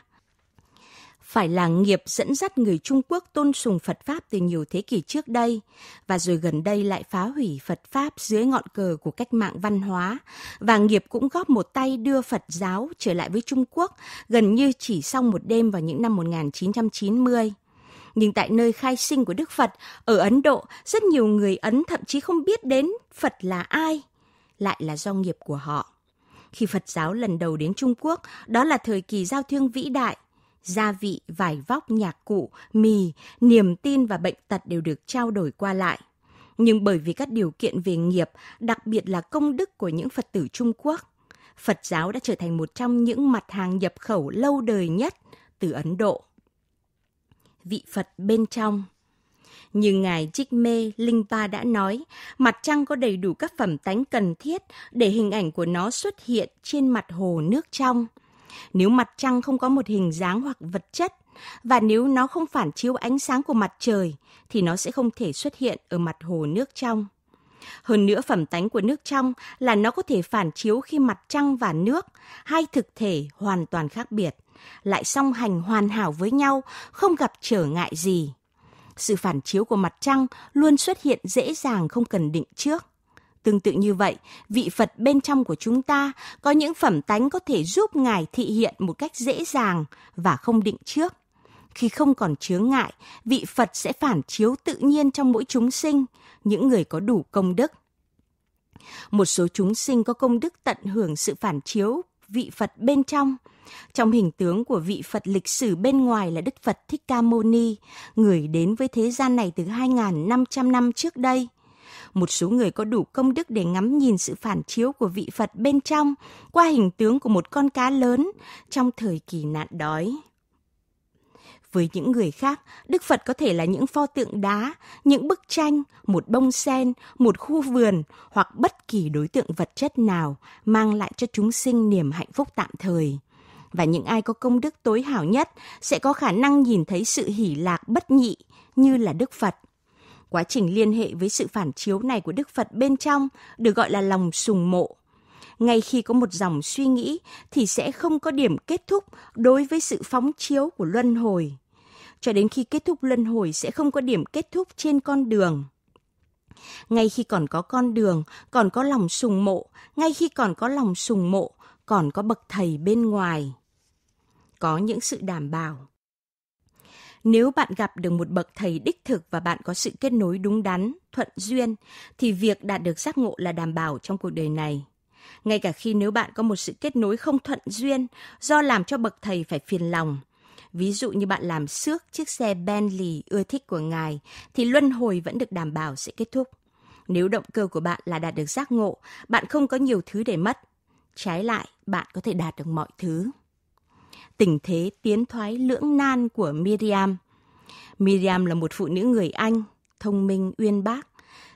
phải là nghiệp dẫn dắt người Trung Quốc tôn sùng Phật Pháp từ nhiều thế kỷ trước đây, và rồi gần đây lại phá hủy Phật Pháp dưới ngọn cờ của cách mạng văn hóa, và nghiệp cũng góp một tay đưa Phật giáo trở lại với Trung Quốc gần như chỉ sau một đêm vào những năm 1990 nhưng tại nơi khai sinh của Đức Phật ở Ấn Độ, rất nhiều người Ấn thậm chí không biết đến Phật là ai, lại là do nghiệp của họ. Khi Phật giáo lần đầu đến Trung Quốc, đó là thời kỳ giao thương vĩ đại, gia vị, vải vóc, nhạc cụ, mì, niềm tin và bệnh tật đều được trao đổi qua lại. Nhưng bởi vì các điều kiện về nghiệp, đặc biệt là công đức của những Phật tử Trung Quốc, Phật giáo đã trở thành một trong những mặt hàng nhập khẩu lâu đời nhất từ Ấn Độ. Vị Phật bên trong như Ngài Trích Mê Linh Ba đã nói, mặt trăng có đầy đủ các phẩm tánh cần thiết để hình ảnh của nó xuất hiện trên mặt hồ nước trong – nếu mặt trăng không có một hình dáng hoặc vật chất và nếu nó không phản chiếu ánh sáng của mặt trời thì nó sẽ không thể xuất hiện ở mặt hồ nước trong. Hơn nữa phẩm tánh của nước trong là nó có thể phản chiếu khi mặt trăng và nước, hai thực thể hoàn toàn khác biệt, lại song hành hoàn hảo với nhau, không gặp trở ngại gì. Sự phản chiếu của mặt trăng luôn xuất hiện dễ dàng không cần định trước. Tương tự như vậy, vị Phật bên trong của chúng ta có những phẩm tánh có thể giúp Ngài thị hiện một cách dễ dàng và không định trước. Khi không còn chướng ngại, vị Phật sẽ phản chiếu tự nhiên trong mỗi chúng sinh, những người có đủ công đức. Một số chúng sinh có công đức tận hưởng sự phản chiếu vị Phật bên trong. Trong hình tướng của vị Phật lịch sử bên ngoài là Đức Phật Thích Ca Mâu Ni, người đến với thế gian này từ 2.500 năm trước đây một số người có đủ công đức để ngắm nhìn sự phản chiếu của vị Phật bên trong qua hình tướng của một con cá lớn trong thời kỳ nạn đói. Với những người khác, Đức Phật có thể là những pho tượng đá, những bức tranh, một bông sen, một khu vườn hoặc bất kỳ đối tượng vật chất nào mang lại cho chúng sinh niềm hạnh phúc tạm thời và những ai có công đức tối hảo nhất sẽ có khả năng nhìn thấy sự hỷ lạc bất nhị như là Đức Phật Quá trình liên hệ với sự phản chiếu này của Đức Phật bên trong được gọi là lòng sùng mộ. Ngay khi có một dòng suy nghĩ thì sẽ không có điểm kết thúc đối với sự phóng chiếu của luân hồi. Cho đến khi kết thúc luân hồi sẽ không có điểm kết thúc trên con đường ngay khi còn có con đường, còn có lòng sùng mộ, ngay khi còn có lòng sùng mộ, còn có bậc thầy bên ngoài. Có những sự đảm bảo, nếu bạn gặp được một bậc thầy đích thực và bạn có sự kết nối đúng đắn, thuận duyên, thì việc đạt được giác ngộ là đảm bảo trong cuộc đời này. Ngay cả khi nếu bạn có một sự kết nối không thuận duyên do làm cho bậc thầy phải phiền lòng, ví dụ như bạn làm xước chiếc xe Bentley ưa thích của ngài, thì luân hồi vẫn được đảm bảo sẽ kết thúc. Nếu động cơ của bạn là đạt được giác ngộ, bạn không có nhiều thứ để mất. Trái lại, bạn có thể đạt được mọi thứ tình thế tiến thoái lưỡng nan của Miriam. Miriam là một phụ nữ người Anh, thông minh uyên bác,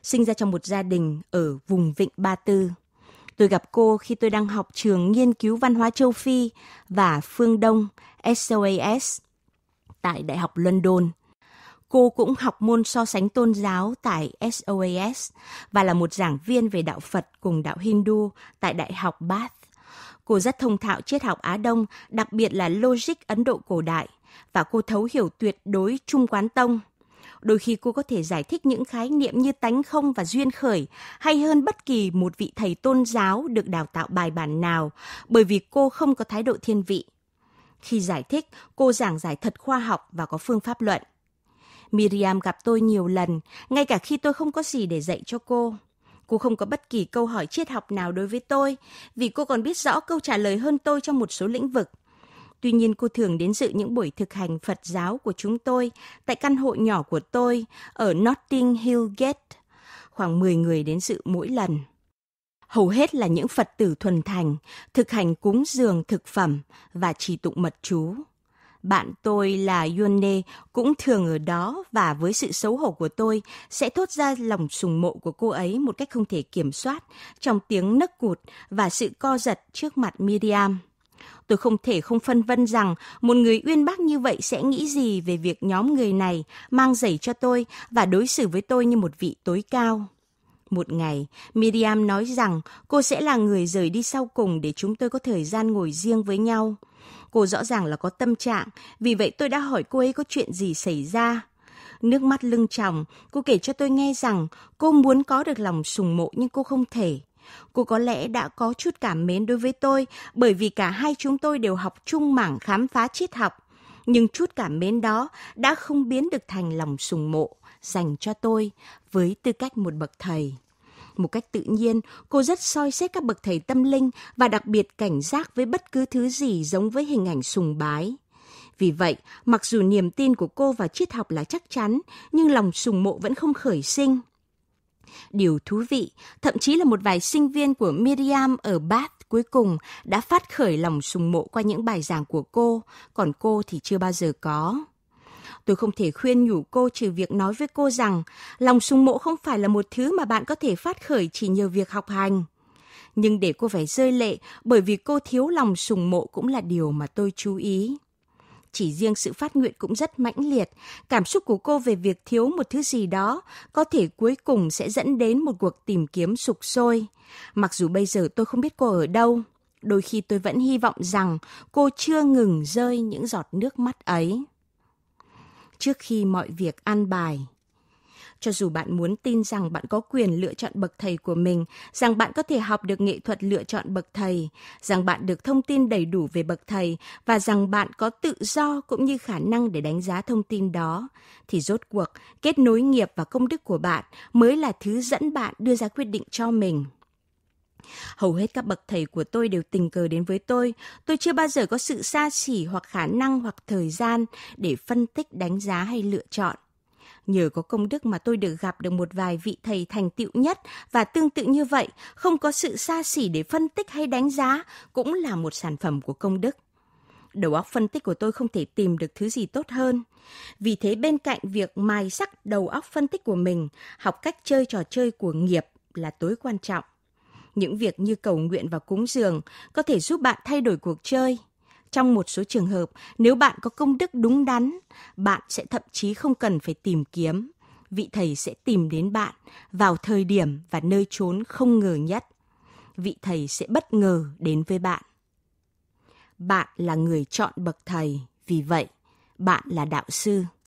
sinh ra trong một gia đình ở vùng Vịnh Ba Tư. Tôi gặp cô khi tôi đang học trường nghiên cứu văn hóa châu Phi và phương Đông SOAS tại Đại học London. Cô cũng học môn so sánh tôn giáo tại SOAS và là một giảng viên về đạo Phật cùng đạo Hindu tại Đại học Bath. Cô rất thông thạo triết học Á Đông, đặc biệt là logic Ấn Độ cổ đại, và cô thấu hiểu tuyệt đối Trung Quán Tông. Đôi khi cô có thể giải thích những khái niệm như tánh không và duyên khởi hay hơn bất kỳ một vị thầy tôn giáo được đào tạo bài bản nào, bởi vì cô không có thái độ thiên vị. Khi giải thích, cô giảng giải thật khoa học và có phương pháp luận. Miriam gặp tôi nhiều lần, ngay cả khi tôi không có gì để dạy cho cô. Cô không có bất kỳ câu hỏi triết học nào đối với tôi, vì cô còn biết rõ câu trả lời hơn tôi trong một số lĩnh vực. Tuy nhiên cô thường đến dự những buổi thực hành Phật giáo của chúng tôi tại căn hộ nhỏ của tôi ở Notting Hill Gate. Khoảng 10 người đến dự mỗi lần. Hầu hết là những Phật tử thuần thành, thực hành cúng dường thực phẩm và trì tụng mật chú. Bạn tôi là Yone cũng thường ở đó và với sự xấu hổ của tôi sẽ thốt ra lòng sùng mộ của cô ấy một cách không thể kiểm soát trong tiếng nấc cụt và sự co giật trước mặt Miriam. Tôi không thể không phân vân rằng một người uyên bác như vậy sẽ nghĩ gì về việc nhóm người này mang giày cho tôi và đối xử với tôi như một vị tối cao. Một ngày, Miriam nói rằng cô sẽ là người rời đi sau cùng để chúng tôi có thời gian ngồi riêng với nhau. Cô rõ ràng là có tâm trạng, vì vậy tôi đã hỏi cô ấy có chuyện gì xảy ra. Nước mắt lưng tròng, cô kể cho tôi nghe rằng cô muốn có được lòng sùng mộ nhưng cô không thể. Cô có lẽ đã có chút cảm mến đối với tôi bởi vì cả hai chúng tôi đều học chung mảng khám phá triết học. Nhưng chút cảm mến đó đã không biến được thành lòng sùng mộ dành cho tôi với tư cách một bậc thầy. Một cách tự nhiên, cô rất soi xét các bậc thầy tâm linh và đặc biệt cảnh giác với bất cứ thứ gì giống với hình ảnh sùng bái. Vì vậy, mặc dù niềm tin của cô vào triết học là chắc chắn, nhưng lòng sùng mộ vẫn không khởi sinh. Điều thú vị, thậm chí là một vài sinh viên của Miriam ở Bath cuối cùng đã phát khởi lòng sùng mộ qua những bài giảng của cô, còn cô thì chưa bao giờ có tôi không thể khuyên nhủ cô trừ việc nói với cô rằng lòng sùng mộ không phải là một thứ mà bạn có thể phát khởi chỉ nhờ việc học hành. Nhưng để cô phải rơi lệ bởi vì cô thiếu lòng sùng mộ cũng là điều mà tôi chú ý. Chỉ riêng sự phát nguyện cũng rất mãnh liệt, cảm xúc của cô về việc thiếu một thứ gì đó có thể cuối cùng sẽ dẫn đến một cuộc tìm kiếm sục sôi. Mặc dù bây giờ tôi không biết cô ở đâu, đôi khi tôi vẫn hy vọng rằng cô chưa ngừng rơi những giọt nước mắt ấy trước khi mọi việc an bài cho dù bạn muốn tin rằng bạn có quyền lựa chọn bậc thầy của mình, rằng bạn có thể học được nghệ thuật lựa chọn bậc thầy, rằng bạn được thông tin đầy đủ về bậc thầy và rằng bạn có tự do cũng như khả năng để đánh giá thông tin đó, thì rốt cuộc kết nối nghiệp và công đức của bạn mới là thứ dẫn bạn đưa ra quyết định cho mình. Hầu hết các bậc thầy của tôi đều tình cờ đến với tôi. Tôi chưa bao giờ có sự xa xỉ hoặc khả năng hoặc thời gian để phân tích, đánh giá hay lựa chọn. Nhờ có công đức mà tôi được gặp được một vài vị thầy thành tựu nhất và tương tự như vậy, không có sự xa xỉ để phân tích hay đánh giá cũng là một sản phẩm của công đức đầu óc phân tích của tôi không thể tìm được thứ gì tốt hơn. Vì thế bên cạnh việc mài sắc đầu óc phân tích của mình, học cách chơi trò chơi của nghiệp là tối quan trọng những việc như cầu nguyện và cúng dường có thể giúp bạn thay đổi cuộc chơi. Trong một số trường hợp, nếu bạn có công đức đúng đắn, bạn sẽ thậm chí không cần phải tìm kiếm. Vị thầy sẽ tìm đến bạn vào thời điểm và nơi trốn không ngờ nhất. Vị thầy sẽ bất ngờ đến với bạn. Bạn là người chọn bậc thầy, vì vậy, bạn là đạo sư.